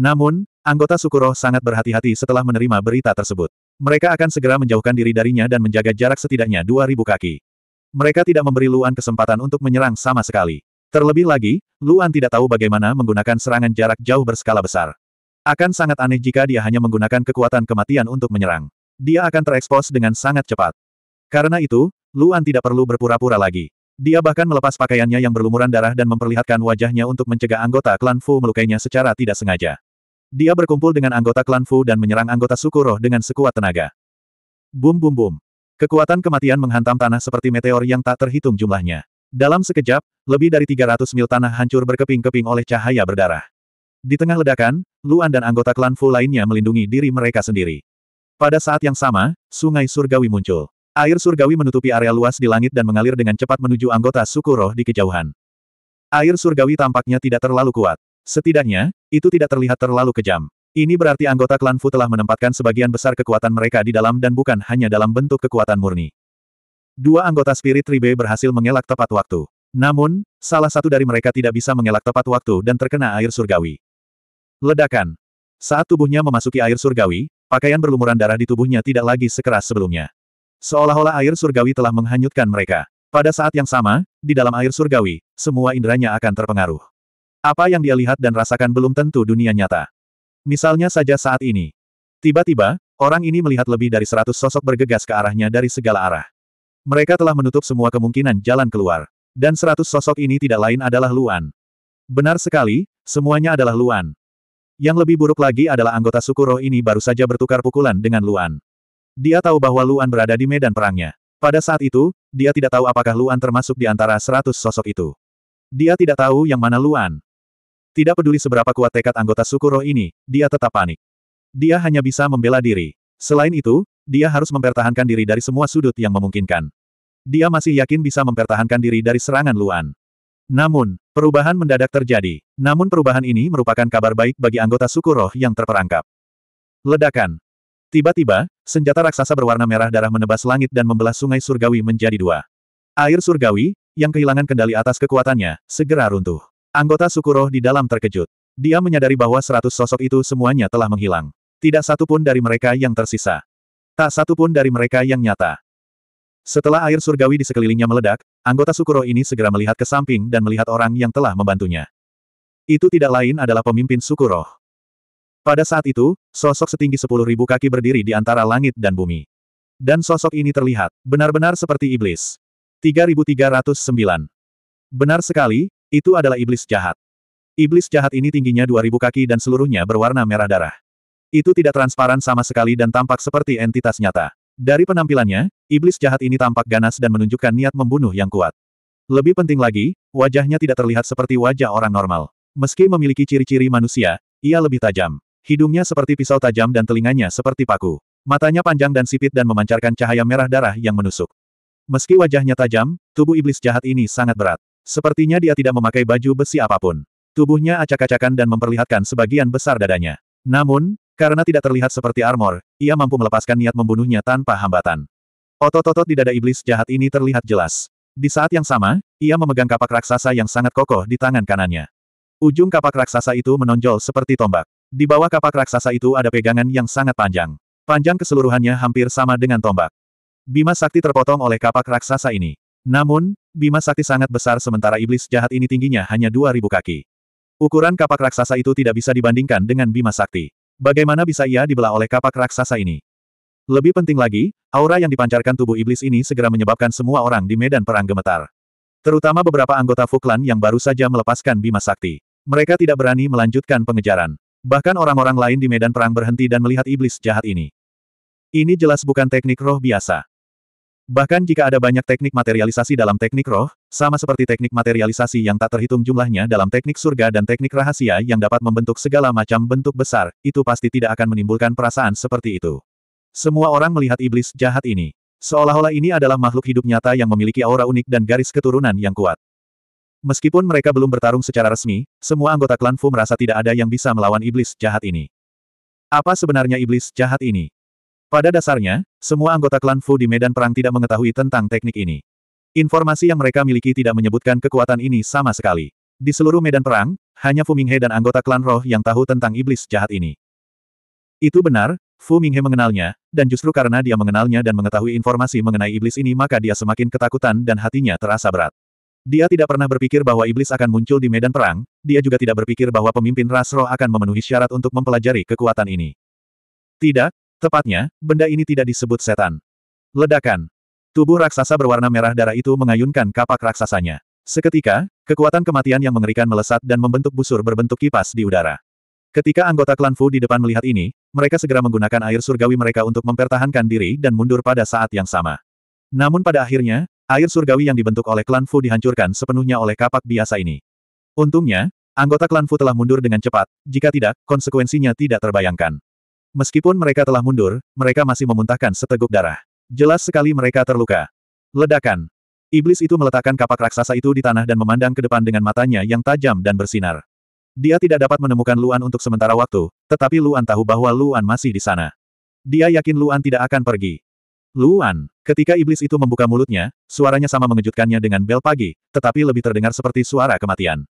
Namun, anggota suku roh sangat berhati-hati setelah menerima berita tersebut. Mereka akan segera menjauhkan diri darinya dan menjaga jarak setidaknya 2000 kaki. Mereka tidak memberi Luan kesempatan untuk menyerang sama sekali. Terlebih lagi, Luan tidak tahu bagaimana menggunakan serangan jarak jauh berskala besar. Akan sangat aneh jika dia hanya menggunakan kekuatan kematian untuk menyerang dia akan terekspos dengan sangat cepat. Karena itu, Luan tidak perlu berpura-pura lagi. Dia bahkan melepas pakaiannya yang berlumuran darah dan memperlihatkan wajahnya untuk mencegah anggota klan Fu melukainya secara tidak sengaja. Dia berkumpul dengan anggota klan Fu dan menyerang anggota suku roh dengan sekuat tenaga. Bum bum bum. Kekuatan kematian menghantam tanah seperti meteor yang tak terhitung jumlahnya. Dalam sekejap, lebih dari 300 mil tanah hancur berkeping-keping oleh cahaya berdarah. Di tengah ledakan, Luan dan anggota klan Fu lainnya melindungi diri mereka sendiri. Pada saat yang sama, sungai surgawi muncul. Air surgawi menutupi area luas di langit dan mengalir dengan cepat menuju anggota suku roh di kejauhan. Air surgawi tampaknya tidak terlalu kuat. Setidaknya, itu tidak terlihat terlalu kejam. Ini berarti anggota klan Fu telah menempatkan sebagian besar kekuatan mereka di dalam dan bukan hanya dalam bentuk kekuatan murni. Dua anggota Spirit Tribe berhasil mengelak tepat waktu. Namun, salah satu dari mereka tidak bisa mengelak tepat waktu dan terkena air surgawi. Ledakan. Saat tubuhnya memasuki air surgawi, Pakaian berlumuran darah di tubuhnya tidak lagi sekeras sebelumnya. Seolah-olah air surgawi telah menghanyutkan mereka. Pada saat yang sama, di dalam air surgawi, semua inderanya akan terpengaruh. Apa yang dia lihat dan rasakan belum tentu dunia nyata. Misalnya saja saat ini. Tiba-tiba, orang ini melihat lebih dari seratus sosok bergegas ke arahnya dari segala arah. Mereka telah menutup semua kemungkinan jalan keluar. Dan seratus sosok ini tidak lain adalah Luan. Benar sekali, semuanya adalah Luan. Yang lebih buruk lagi adalah anggota suku roh ini baru saja bertukar pukulan dengan Luan. Dia tahu bahwa Luan berada di medan perangnya. Pada saat itu, dia tidak tahu apakah Luan termasuk di antara seratus sosok itu. Dia tidak tahu yang mana Luan. Tidak peduli seberapa kuat tekad anggota suku roh ini, dia tetap panik. Dia hanya bisa membela diri. Selain itu, dia harus mempertahankan diri dari semua sudut yang memungkinkan. Dia masih yakin bisa mempertahankan diri dari serangan Luan. Namun, Perubahan mendadak terjadi, namun perubahan ini merupakan kabar baik bagi anggota suku roh yang terperangkap. Ledakan. Tiba-tiba, senjata raksasa berwarna merah darah menebas langit dan membelah sungai surgawi menjadi dua. Air surgawi, yang kehilangan kendali atas kekuatannya, segera runtuh. Anggota suku roh di dalam terkejut. Dia menyadari bahwa seratus sosok itu semuanya telah menghilang. Tidak satu pun dari mereka yang tersisa. Tak satu pun dari mereka yang nyata. Setelah air surgawi di sekelilingnya meledak, anggota Sukuro ini segera melihat ke samping dan melihat orang yang telah membantunya. Itu tidak lain adalah pemimpin Sukuro. Pada saat itu, sosok setinggi sepuluh ribu kaki berdiri di antara langit dan bumi. Dan sosok ini terlihat, benar-benar seperti iblis. 3309. Benar sekali, itu adalah iblis jahat. Iblis jahat ini tingginya dua ribu kaki dan seluruhnya berwarna merah darah. Itu tidak transparan sama sekali dan tampak seperti entitas nyata. Dari penampilannya, iblis jahat ini tampak ganas dan menunjukkan niat membunuh yang kuat. Lebih penting lagi, wajahnya tidak terlihat seperti wajah orang normal. Meski memiliki ciri-ciri manusia, ia lebih tajam. Hidungnya seperti pisau tajam dan telinganya seperti paku. Matanya panjang dan sipit dan memancarkan cahaya merah darah yang menusuk. Meski wajahnya tajam, tubuh iblis jahat ini sangat berat. Sepertinya dia tidak memakai baju besi apapun. Tubuhnya acak-acakan dan memperlihatkan sebagian besar dadanya. Namun, karena tidak terlihat seperti armor, ia mampu melepaskan niat membunuhnya tanpa hambatan. Otot-otot di dada iblis jahat ini terlihat jelas. Di saat yang sama, ia memegang kapak raksasa yang sangat kokoh di tangan kanannya. Ujung kapak raksasa itu menonjol seperti tombak. Di bawah kapak raksasa itu ada pegangan yang sangat panjang. Panjang keseluruhannya hampir sama dengan tombak. Bima Sakti terpotong oleh kapak raksasa ini. Namun, Bima Sakti sangat besar sementara iblis jahat ini tingginya hanya 2000 kaki. Ukuran kapak raksasa itu tidak bisa dibandingkan dengan Bima Sakti. Bagaimana bisa ia dibelah oleh kapak raksasa ini? Lebih penting lagi, aura yang dipancarkan tubuh iblis ini segera menyebabkan semua orang di medan perang gemetar. Terutama beberapa anggota Fuklan yang baru saja melepaskan Bima Sakti. Mereka tidak berani melanjutkan pengejaran. Bahkan orang-orang lain di medan perang berhenti dan melihat iblis jahat ini. Ini jelas bukan teknik roh biasa. Bahkan jika ada banyak teknik materialisasi dalam teknik roh, sama seperti teknik materialisasi yang tak terhitung jumlahnya dalam teknik surga dan teknik rahasia yang dapat membentuk segala macam bentuk besar, itu pasti tidak akan menimbulkan perasaan seperti itu. Semua orang melihat iblis jahat ini. Seolah-olah ini adalah makhluk hidup nyata yang memiliki aura unik dan garis keturunan yang kuat. Meskipun mereka belum bertarung secara resmi, semua anggota klan Fu merasa tidak ada yang bisa melawan iblis jahat ini. Apa sebenarnya iblis jahat ini? Pada dasarnya, semua anggota klan Fu di medan perang tidak mengetahui tentang teknik ini. Informasi yang mereka miliki tidak menyebutkan kekuatan ini sama sekali. Di seluruh medan perang, hanya Fu Minghe dan anggota klan roh yang tahu tentang iblis jahat ini. Itu benar, Fu Minghe mengenalnya, dan justru karena dia mengenalnya dan mengetahui informasi mengenai iblis ini maka dia semakin ketakutan dan hatinya terasa berat. Dia tidak pernah berpikir bahwa iblis akan muncul di medan perang, dia juga tidak berpikir bahwa pemimpin ras roh akan memenuhi syarat untuk mempelajari kekuatan ini. Tidak, Tepatnya, benda ini tidak disebut setan. Ledakan. Tubuh raksasa berwarna merah darah itu mengayunkan kapak raksasanya. Seketika, kekuatan kematian yang mengerikan melesat dan membentuk busur berbentuk kipas di udara. Ketika anggota klan Fu di depan melihat ini, mereka segera menggunakan air surgawi mereka untuk mempertahankan diri dan mundur pada saat yang sama. Namun pada akhirnya, air surgawi yang dibentuk oleh klan Fu dihancurkan sepenuhnya oleh kapak biasa ini. Untungnya, anggota klan Fu telah mundur dengan cepat, jika tidak, konsekuensinya tidak terbayangkan. Meskipun mereka telah mundur, mereka masih memuntahkan seteguk darah. Jelas sekali mereka terluka. Ledakan. Iblis itu meletakkan kapak raksasa itu di tanah dan memandang ke depan dengan matanya yang tajam dan bersinar. Dia tidak dapat menemukan Luan untuk sementara waktu, tetapi Luan tahu bahwa Luan masih di sana. Dia yakin Luan tidak akan pergi. Luan, ketika iblis itu membuka mulutnya, suaranya sama mengejutkannya dengan bel pagi, tetapi lebih terdengar seperti suara kematian.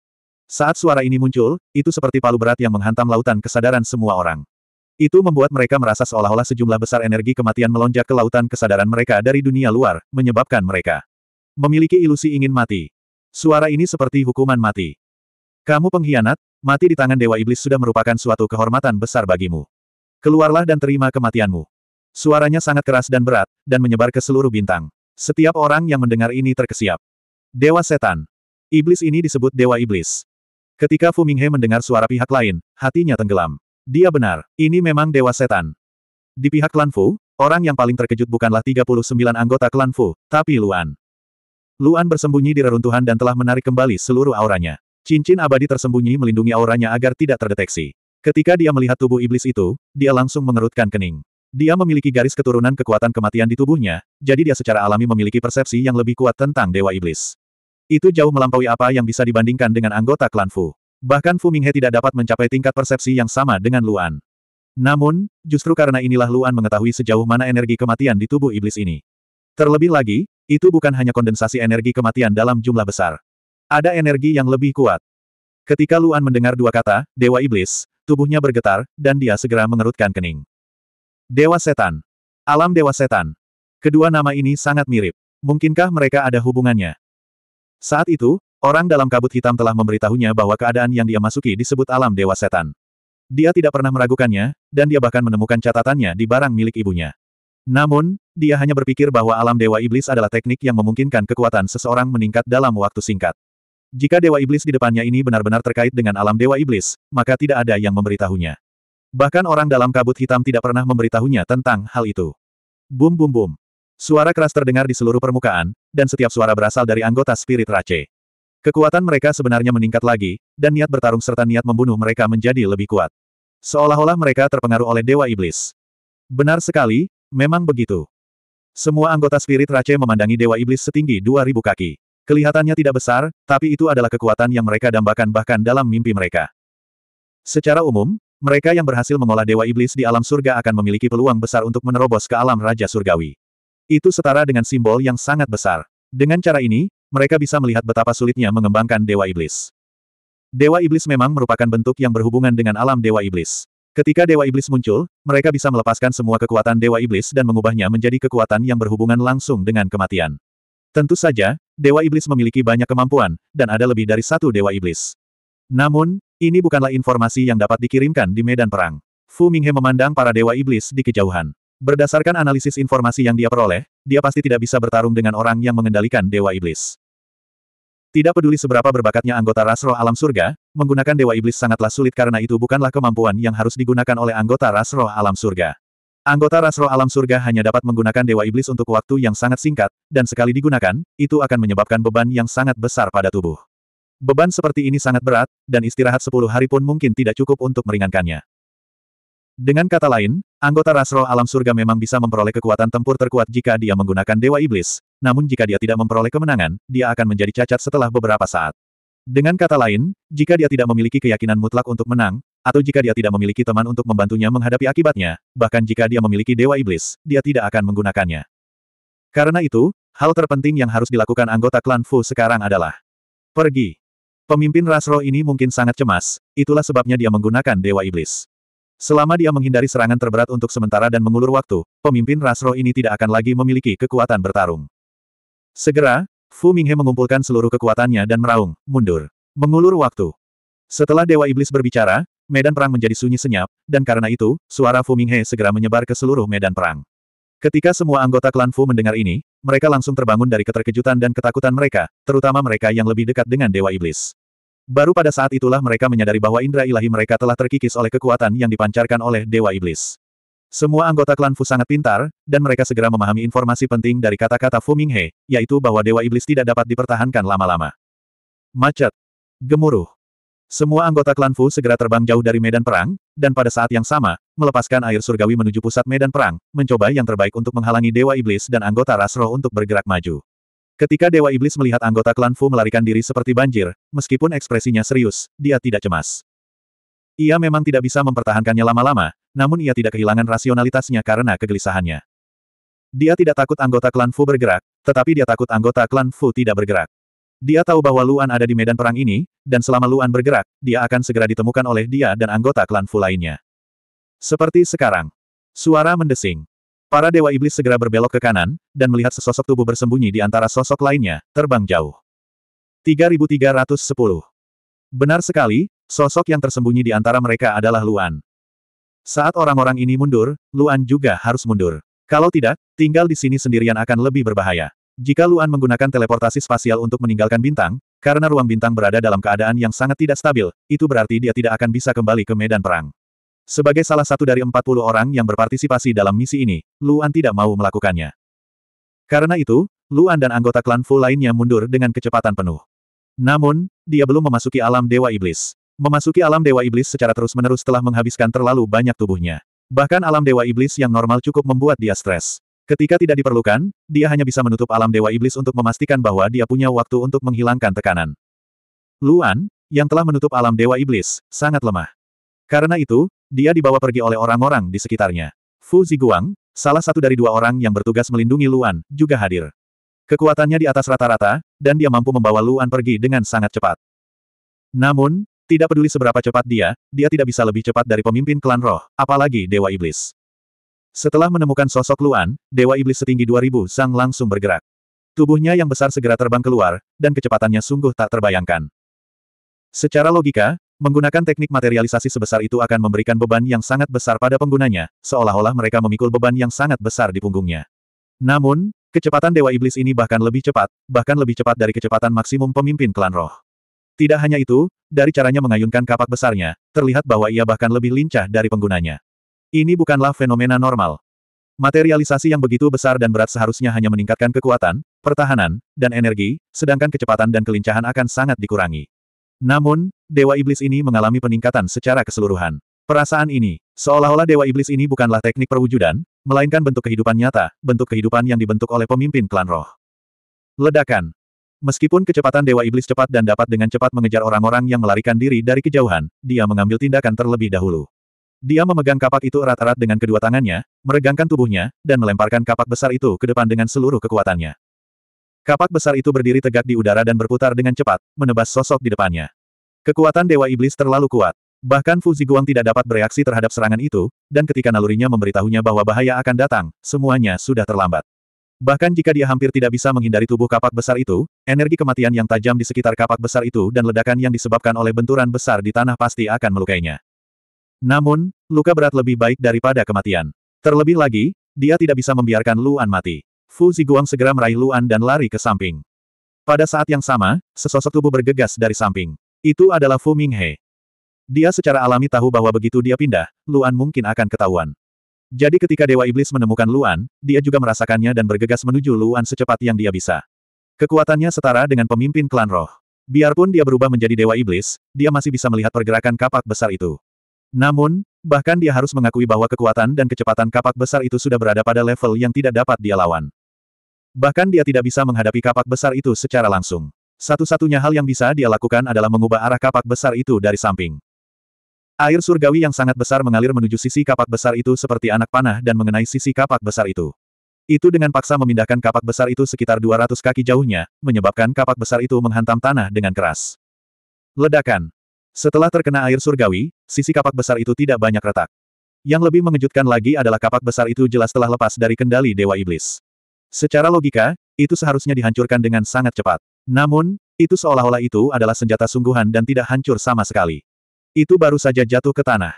Saat suara ini muncul, itu seperti palu berat yang menghantam lautan kesadaran semua orang. Itu membuat mereka merasa seolah-olah sejumlah besar energi kematian melonjak ke lautan kesadaran mereka dari dunia luar, menyebabkan mereka memiliki ilusi ingin mati. Suara ini seperti hukuman mati. Kamu pengkhianat, mati di tangan Dewa Iblis sudah merupakan suatu kehormatan besar bagimu. Keluarlah dan terima kematianmu. Suaranya sangat keras dan berat, dan menyebar ke seluruh bintang. Setiap orang yang mendengar ini terkesiap. Dewa Setan. Iblis ini disebut Dewa Iblis. Ketika Fu Minghe mendengar suara pihak lain, hatinya tenggelam. Dia benar, ini memang dewa setan. Di pihak klan Fu, orang yang paling terkejut bukanlah 39 anggota klan Fu, tapi Luan. Luan bersembunyi di reruntuhan dan telah menarik kembali seluruh auranya. Cincin abadi tersembunyi melindungi auranya agar tidak terdeteksi. Ketika dia melihat tubuh iblis itu, dia langsung mengerutkan kening. Dia memiliki garis keturunan kekuatan kematian di tubuhnya, jadi dia secara alami memiliki persepsi yang lebih kuat tentang Dewa Iblis. Itu jauh melampaui apa yang bisa dibandingkan dengan anggota klan Fu. Bahkan Fu Minghe tidak dapat mencapai tingkat persepsi yang sama dengan Luan. Namun, justru karena inilah Luan mengetahui sejauh mana energi kematian di tubuh iblis ini. Terlebih lagi, itu bukan hanya kondensasi energi kematian dalam jumlah besar. Ada energi yang lebih kuat. Ketika Luan mendengar dua kata, Dewa Iblis, tubuhnya bergetar, dan dia segera mengerutkan kening. Dewa Setan. Alam Dewa Setan. Kedua nama ini sangat mirip. Mungkinkah mereka ada hubungannya? Saat itu, Orang dalam kabut hitam telah memberitahunya bahwa keadaan yang dia masuki disebut alam dewa setan. Dia tidak pernah meragukannya, dan dia bahkan menemukan catatannya di barang milik ibunya. Namun, dia hanya berpikir bahwa alam dewa iblis adalah teknik yang memungkinkan kekuatan seseorang meningkat dalam waktu singkat. Jika dewa iblis di depannya ini benar-benar terkait dengan alam dewa iblis, maka tidak ada yang memberitahunya. Bahkan orang dalam kabut hitam tidak pernah memberitahunya tentang hal itu. Bum bum bum. Suara keras terdengar di seluruh permukaan, dan setiap suara berasal dari anggota spirit Rache. Kekuatan mereka sebenarnya meningkat lagi, dan niat bertarung serta niat membunuh mereka menjadi lebih kuat. Seolah-olah mereka terpengaruh oleh Dewa Iblis. Benar sekali, memang begitu. Semua anggota spirit Rache memandangi Dewa Iblis setinggi 2000 kaki. Kelihatannya tidak besar, tapi itu adalah kekuatan yang mereka dambakan bahkan dalam mimpi mereka. Secara umum, mereka yang berhasil mengolah Dewa Iblis di alam surga akan memiliki peluang besar untuk menerobos ke alam Raja Surgawi. Itu setara dengan simbol yang sangat besar. Dengan cara ini, mereka bisa melihat betapa sulitnya mengembangkan Dewa Iblis. Dewa Iblis memang merupakan bentuk yang berhubungan dengan alam Dewa Iblis. Ketika Dewa Iblis muncul, mereka bisa melepaskan semua kekuatan Dewa Iblis dan mengubahnya menjadi kekuatan yang berhubungan langsung dengan kematian. Tentu saja, Dewa Iblis memiliki banyak kemampuan, dan ada lebih dari satu Dewa Iblis. Namun, ini bukanlah informasi yang dapat dikirimkan di medan perang. Fu Minghe memandang para Dewa Iblis di kejauhan. Berdasarkan analisis informasi yang dia peroleh, dia pasti tidak bisa bertarung dengan orang yang mengendalikan Dewa Iblis. Tidak peduli seberapa berbakatnya anggota ras roh alam surga, menggunakan Dewa Iblis sangatlah sulit karena itu bukanlah kemampuan yang harus digunakan oleh anggota ras roh alam surga. Anggota ras roh alam surga hanya dapat menggunakan Dewa Iblis untuk waktu yang sangat singkat, dan sekali digunakan, itu akan menyebabkan beban yang sangat besar pada tubuh. Beban seperti ini sangat berat, dan istirahat 10 hari pun mungkin tidak cukup untuk meringankannya. Dengan kata lain, anggota rasro alam surga memang bisa memperoleh kekuatan tempur terkuat jika dia menggunakan Dewa Iblis, namun jika dia tidak memperoleh kemenangan, dia akan menjadi cacat setelah beberapa saat. Dengan kata lain, jika dia tidak memiliki keyakinan mutlak untuk menang, atau jika dia tidak memiliki teman untuk membantunya menghadapi akibatnya, bahkan jika dia memiliki Dewa Iblis, dia tidak akan menggunakannya. Karena itu, hal terpenting yang harus dilakukan anggota klan Fu sekarang adalah pergi. Pemimpin rasro ini mungkin sangat cemas, itulah sebabnya dia menggunakan Dewa Iblis. Selama dia menghindari serangan terberat untuk sementara dan mengulur waktu, pemimpin Rasro ini tidak akan lagi memiliki kekuatan bertarung. Segera, Fu Minghe mengumpulkan seluruh kekuatannya dan meraung, mundur. Mengulur waktu. Setelah Dewa Iblis berbicara, medan perang menjadi sunyi senyap, dan karena itu, suara Fu Minghe segera menyebar ke seluruh medan perang. Ketika semua anggota klan Fu mendengar ini, mereka langsung terbangun dari keterkejutan dan ketakutan mereka, terutama mereka yang lebih dekat dengan Dewa Iblis. Baru pada saat itulah mereka menyadari bahwa indera ilahi mereka telah terkikis oleh kekuatan yang dipancarkan oleh Dewa Iblis. Semua anggota klan Fu sangat pintar, dan mereka segera memahami informasi penting dari kata-kata Fu Minghe, yaitu bahwa Dewa Iblis tidak dapat dipertahankan lama-lama. Macet. Gemuruh. Semua anggota klan Fu segera terbang jauh dari medan perang, dan pada saat yang sama, melepaskan air surgawi menuju pusat medan perang, mencoba yang terbaik untuk menghalangi Dewa Iblis dan anggota rasro untuk bergerak maju. Ketika Dewa Iblis melihat anggota klan Fu melarikan diri seperti banjir, meskipun ekspresinya serius, dia tidak cemas. Ia memang tidak bisa mempertahankannya lama-lama, namun ia tidak kehilangan rasionalitasnya karena kegelisahannya. Dia tidak takut anggota klan Fu bergerak, tetapi dia takut anggota klan Fu tidak bergerak. Dia tahu bahwa Luan ada di medan perang ini, dan selama Luan bergerak, dia akan segera ditemukan oleh dia dan anggota klan Fu lainnya. Seperti sekarang. Suara mendesing. Para dewa iblis segera berbelok ke kanan, dan melihat sesosok tubuh bersembunyi di antara sosok lainnya, terbang jauh. 3310. Benar sekali, sosok yang tersembunyi di antara mereka adalah Luan. Saat orang-orang ini mundur, Luan juga harus mundur. Kalau tidak, tinggal di sini sendirian akan lebih berbahaya. Jika Luan menggunakan teleportasi spasial untuk meninggalkan bintang, karena ruang bintang berada dalam keadaan yang sangat tidak stabil, itu berarti dia tidak akan bisa kembali ke medan perang. Sebagai salah satu dari 40 orang yang berpartisipasi dalam misi ini, Luan tidak mau melakukannya. Karena itu, Luan dan anggota klan Fu lainnya mundur dengan kecepatan penuh. Namun, dia belum memasuki alam Dewa Iblis. Memasuki alam Dewa Iblis secara terus-menerus telah menghabiskan terlalu banyak tubuhnya. Bahkan alam Dewa Iblis yang normal cukup membuat dia stres. Ketika tidak diperlukan, dia hanya bisa menutup alam Dewa Iblis untuk memastikan bahwa dia punya waktu untuk menghilangkan tekanan. Luan, yang telah menutup alam Dewa Iblis, sangat lemah. Karena itu, dia dibawa pergi oleh orang-orang di sekitarnya. Fu Ziguang, salah satu dari dua orang yang bertugas melindungi Luan, juga hadir. Kekuatannya di atas rata-rata, dan dia mampu membawa Luan pergi dengan sangat cepat. Namun, tidak peduli seberapa cepat dia, dia tidak bisa lebih cepat dari pemimpin klan roh, apalagi Dewa Iblis. Setelah menemukan sosok Luan, Dewa Iblis setinggi 2000 sang langsung bergerak. Tubuhnya yang besar segera terbang keluar, dan kecepatannya sungguh tak terbayangkan. Secara logika, Menggunakan teknik materialisasi sebesar itu akan memberikan beban yang sangat besar pada penggunanya, seolah-olah mereka memikul beban yang sangat besar di punggungnya. Namun, kecepatan Dewa Iblis ini bahkan lebih cepat, bahkan lebih cepat dari kecepatan maksimum pemimpin klan roh. Tidak hanya itu, dari caranya mengayunkan kapak besarnya, terlihat bahwa ia bahkan lebih lincah dari penggunanya. Ini bukanlah fenomena normal. Materialisasi yang begitu besar dan berat seharusnya hanya meningkatkan kekuatan, pertahanan, dan energi, sedangkan kecepatan dan kelincahan akan sangat dikurangi. Namun, Dewa Iblis ini mengalami peningkatan secara keseluruhan. Perasaan ini, seolah-olah Dewa Iblis ini bukanlah teknik perwujudan, melainkan bentuk kehidupan nyata, bentuk kehidupan yang dibentuk oleh pemimpin klan roh. Ledakan. Meskipun kecepatan Dewa Iblis cepat dan dapat dengan cepat mengejar orang-orang yang melarikan diri dari kejauhan, dia mengambil tindakan terlebih dahulu. Dia memegang kapak itu erat-erat dengan kedua tangannya, meregangkan tubuhnya, dan melemparkan kapak besar itu ke depan dengan seluruh kekuatannya. Kapak besar itu berdiri tegak di udara dan berputar dengan cepat, menebas sosok di depannya. Kekuatan Dewa Iblis terlalu kuat. Bahkan Fu Ziguang tidak dapat bereaksi terhadap serangan itu, dan ketika nalurinya memberitahunya bahwa bahaya akan datang, semuanya sudah terlambat. Bahkan jika dia hampir tidak bisa menghindari tubuh kapak besar itu, energi kematian yang tajam di sekitar kapak besar itu dan ledakan yang disebabkan oleh benturan besar di tanah pasti akan melukainya. Namun, luka berat lebih baik daripada kematian. Terlebih lagi, dia tidak bisa membiarkan Luan mati. Fu Ziguang segera meraih Luan dan lari ke samping. Pada saat yang sama, sesosok tubuh bergegas dari samping. Itu adalah Fu Minghe. Dia secara alami tahu bahwa begitu dia pindah, Luan mungkin akan ketahuan. Jadi ketika Dewa Iblis menemukan Luan, dia juga merasakannya dan bergegas menuju Luan secepat yang dia bisa. Kekuatannya setara dengan pemimpin klan roh. Biarpun dia berubah menjadi Dewa Iblis, dia masih bisa melihat pergerakan kapak besar itu. Namun, bahkan dia harus mengakui bahwa kekuatan dan kecepatan kapak besar itu sudah berada pada level yang tidak dapat dia lawan. Bahkan dia tidak bisa menghadapi kapak besar itu secara langsung. Satu-satunya hal yang bisa dia lakukan adalah mengubah arah kapak besar itu dari samping. Air surgawi yang sangat besar mengalir menuju sisi kapak besar itu seperti anak panah dan mengenai sisi kapak besar itu. Itu dengan paksa memindahkan kapak besar itu sekitar 200 kaki jauhnya, menyebabkan kapak besar itu menghantam tanah dengan keras. Ledakan. Setelah terkena air surgawi, sisi kapak besar itu tidak banyak retak. Yang lebih mengejutkan lagi adalah kapak besar itu jelas telah lepas dari kendali Dewa Iblis. Secara logika, itu seharusnya dihancurkan dengan sangat cepat. Namun, itu seolah-olah itu adalah senjata sungguhan dan tidak hancur sama sekali. Itu baru saja jatuh ke tanah.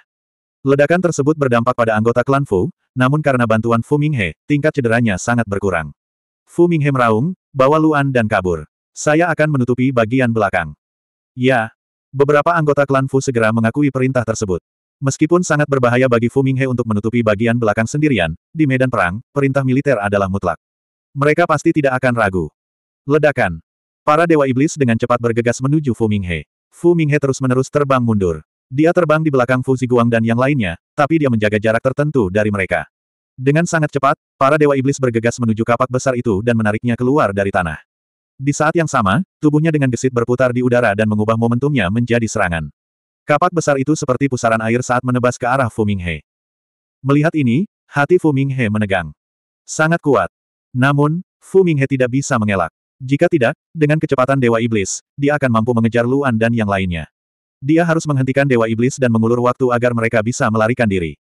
Ledakan tersebut berdampak pada anggota klan Fu, namun karena bantuan Fu Minghe, tingkat cederanya sangat berkurang. Fu Minghe meraung, bawa Luan dan kabur. Saya akan menutupi bagian belakang. Ya. Beberapa anggota klan Fu segera mengakui perintah tersebut. Meskipun sangat berbahaya bagi Fu Minghe untuk menutupi bagian belakang sendirian, di medan perang, perintah militer adalah mutlak. Mereka pasti tidak akan ragu. Ledakan. Para Dewa Iblis dengan cepat bergegas menuju Fu Minghe. Fu Minghe terus-menerus terbang mundur. Dia terbang di belakang Fu Ziguang dan yang lainnya, tapi dia menjaga jarak tertentu dari mereka. Dengan sangat cepat, para Dewa Iblis bergegas menuju kapak besar itu dan menariknya keluar dari tanah. Di saat yang sama, tubuhnya dengan gesit berputar di udara dan mengubah momentumnya menjadi serangan. Kapak besar itu seperti pusaran air saat menebas ke arah Fu Minghe. Melihat ini, hati Fu Minghe menegang. Sangat kuat. Namun, Fu Minghe tidak bisa mengelak. Jika tidak, dengan kecepatan Dewa Iblis, dia akan mampu mengejar Luan dan yang lainnya. Dia harus menghentikan Dewa Iblis dan mengulur waktu agar mereka bisa melarikan diri.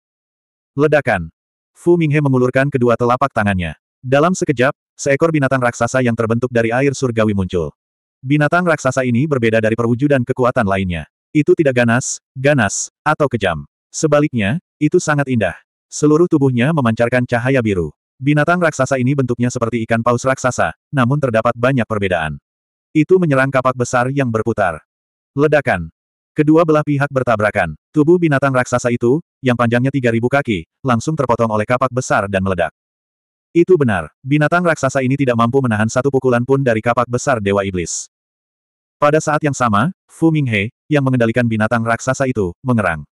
Ledakan. Fu Minghe mengulurkan kedua telapak tangannya. Dalam sekejap, seekor binatang raksasa yang terbentuk dari air surgawi muncul. Binatang raksasa ini berbeda dari perwujudan kekuatan lainnya. Itu tidak ganas, ganas, atau kejam. Sebaliknya, itu sangat indah. Seluruh tubuhnya memancarkan cahaya biru. Binatang raksasa ini bentuknya seperti ikan paus raksasa, namun terdapat banyak perbedaan. Itu menyerang kapak besar yang berputar. Ledakan. Kedua belah pihak bertabrakan. Tubuh binatang raksasa itu, yang panjangnya 3.000 kaki, langsung terpotong oleh kapak besar dan meledak. Itu benar, binatang raksasa ini tidak mampu menahan satu pukulan pun dari kapak besar Dewa Iblis. Pada saat yang sama, Fu Minghe, yang mengendalikan binatang raksasa itu, mengerang.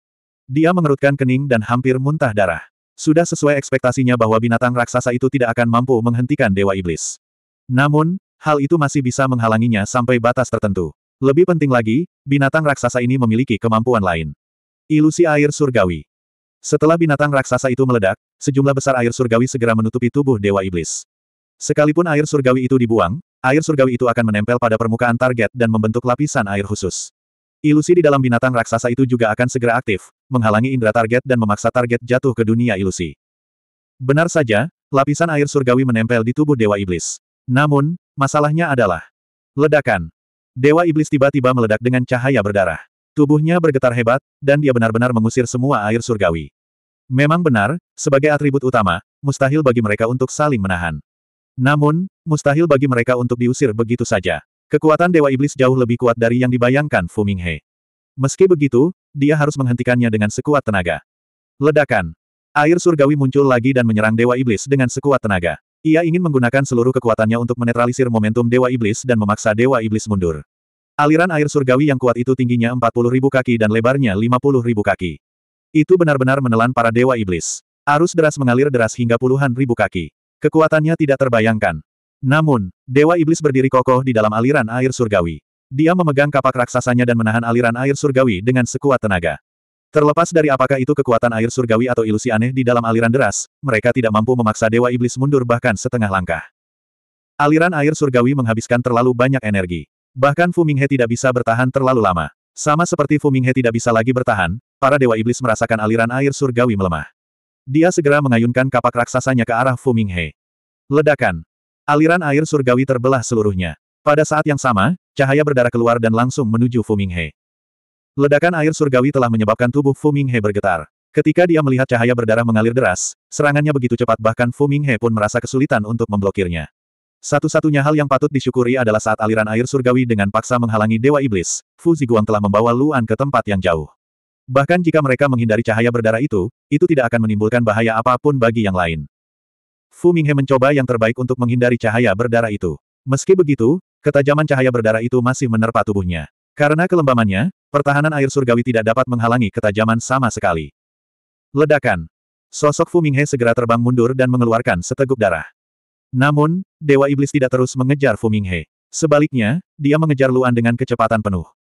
Dia mengerutkan kening dan hampir muntah darah. Sudah sesuai ekspektasinya bahwa binatang raksasa itu tidak akan mampu menghentikan Dewa Iblis. Namun, hal itu masih bisa menghalanginya sampai batas tertentu. Lebih penting lagi, binatang raksasa ini memiliki kemampuan lain. Ilusi air surgawi. Setelah binatang raksasa itu meledak, sejumlah besar air surgawi segera menutupi tubuh Dewa Iblis. Sekalipun air surgawi itu dibuang, air surgawi itu akan menempel pada permukaan target dan membentuk lapisan air khusus. Ilusi di dalam binatang raksasa itu juga akan segera aktif, menghalangi indera target dan memaksa target jatuh ke dunia ilusi. Benar saja, lapisan air surgawi menempel di tubuh Dewa Iblis. Namun, masalahnya adalah ledakan. Dewa Iblis tiba-tiba meledak dengan cahaya berdarah. Tubuhnya bergetar hebat, dan dia benar-benar mengusir semua air surgawi. Memang benar, sebagai atribut utama, mustahil bagi mereka untuk saling menahan. Namun, mustahil bagi mereka untuk diusir begitu saja. Kekuatan Dewa Iblis jauh lebih kuat dari yang dibayangkan Fuming He. Meski begitu, dia harus menghentikannya dengan sekuat tenaga. Ledakan. Air surgawi muncul lagi dan menyerang Dewa Iblis dengan sekuat tenaga. Ia ingin menggunakan seluruh kekuatannya untuk menetralisir momentum Dewa Iblis dan memaksa Dewa Iblis mundur. Aliran air surgawi yang kuat itu tingginya 40.000 kaki dan lebarnya 50.000 kaki. Itu benar-benar menelan para Dewa Iblis. Arus deras mengalir deras hingga puluhan ribu kaki. Kekuatannya tidak terbayangkan. Namun, Dewa Iblis berdiri kokoh di dalam aliran air surgawi. Dia memegang kapak raksasanya dan menahan aliran air surgawi dengan sekuat tenaga. Terlepas dari apakah itu kekuatan air surgawi atau ilusi aneh di dalam aliran deras, mereka tidak mampu memaksa Dewa Iblis mundur bahkan setengah langkah. Aliran air surgawi menghabiskan terlalu banyak energi. Bahkan Fuminghe tidak bisa bertahan terlalu lama. Sama seperti Fuminghe tidak bisa lagi bertahan, para Dewa Iblis merasakan aliran air surgawi melemah. Dia segera mengayunkan kapak raksasanya ke arah Fuminghe. Ledakan. Aliran air surgawi terbelah seluruhnya. Pada saat yang sama, Cahaya berdarah keluar dan langsung menuju Fuminghe. Ledakan air surgawi telah menyebabkan tubuh Fuminghe bergetar. Ketika dia melihat cahaya berdarah mengalir deras, serangannya begitu cepat bahkan Fuminghe pun merasa kesulitan untuk memblokirnya. Satu-satunya hal yang patut disyukuri adalah saat aliran air surgawi dengan paksa menghalangi Dewa Iblis, Fu Ziguang telah membawa Luan ke tempat yang jauh. Bahkan jika mereka menghindari cahaya berdarah itu, itu tidak akan menimbulkan bahaya apapun bagi yang lain. Fu Minghe mencoba yang terbaik untuk menghindari cahaya berdarah itu. Meski begitu, Ketajaman cahaya berdarah itu masih menerpa tubuhnya. Karena kelembamannya, pertahanan air surgawi tidak dapat menghalangi ketajaman sama sekali. Ledakan. Sosok Fu Minghe segera terbang mundur dan mengeluarkan seteguk darah. Namun, Dewa Iblis tidak terus mengejar Fu Minghe. Sebaliknya, dia mengejar Luan dengan kecepatan penuh.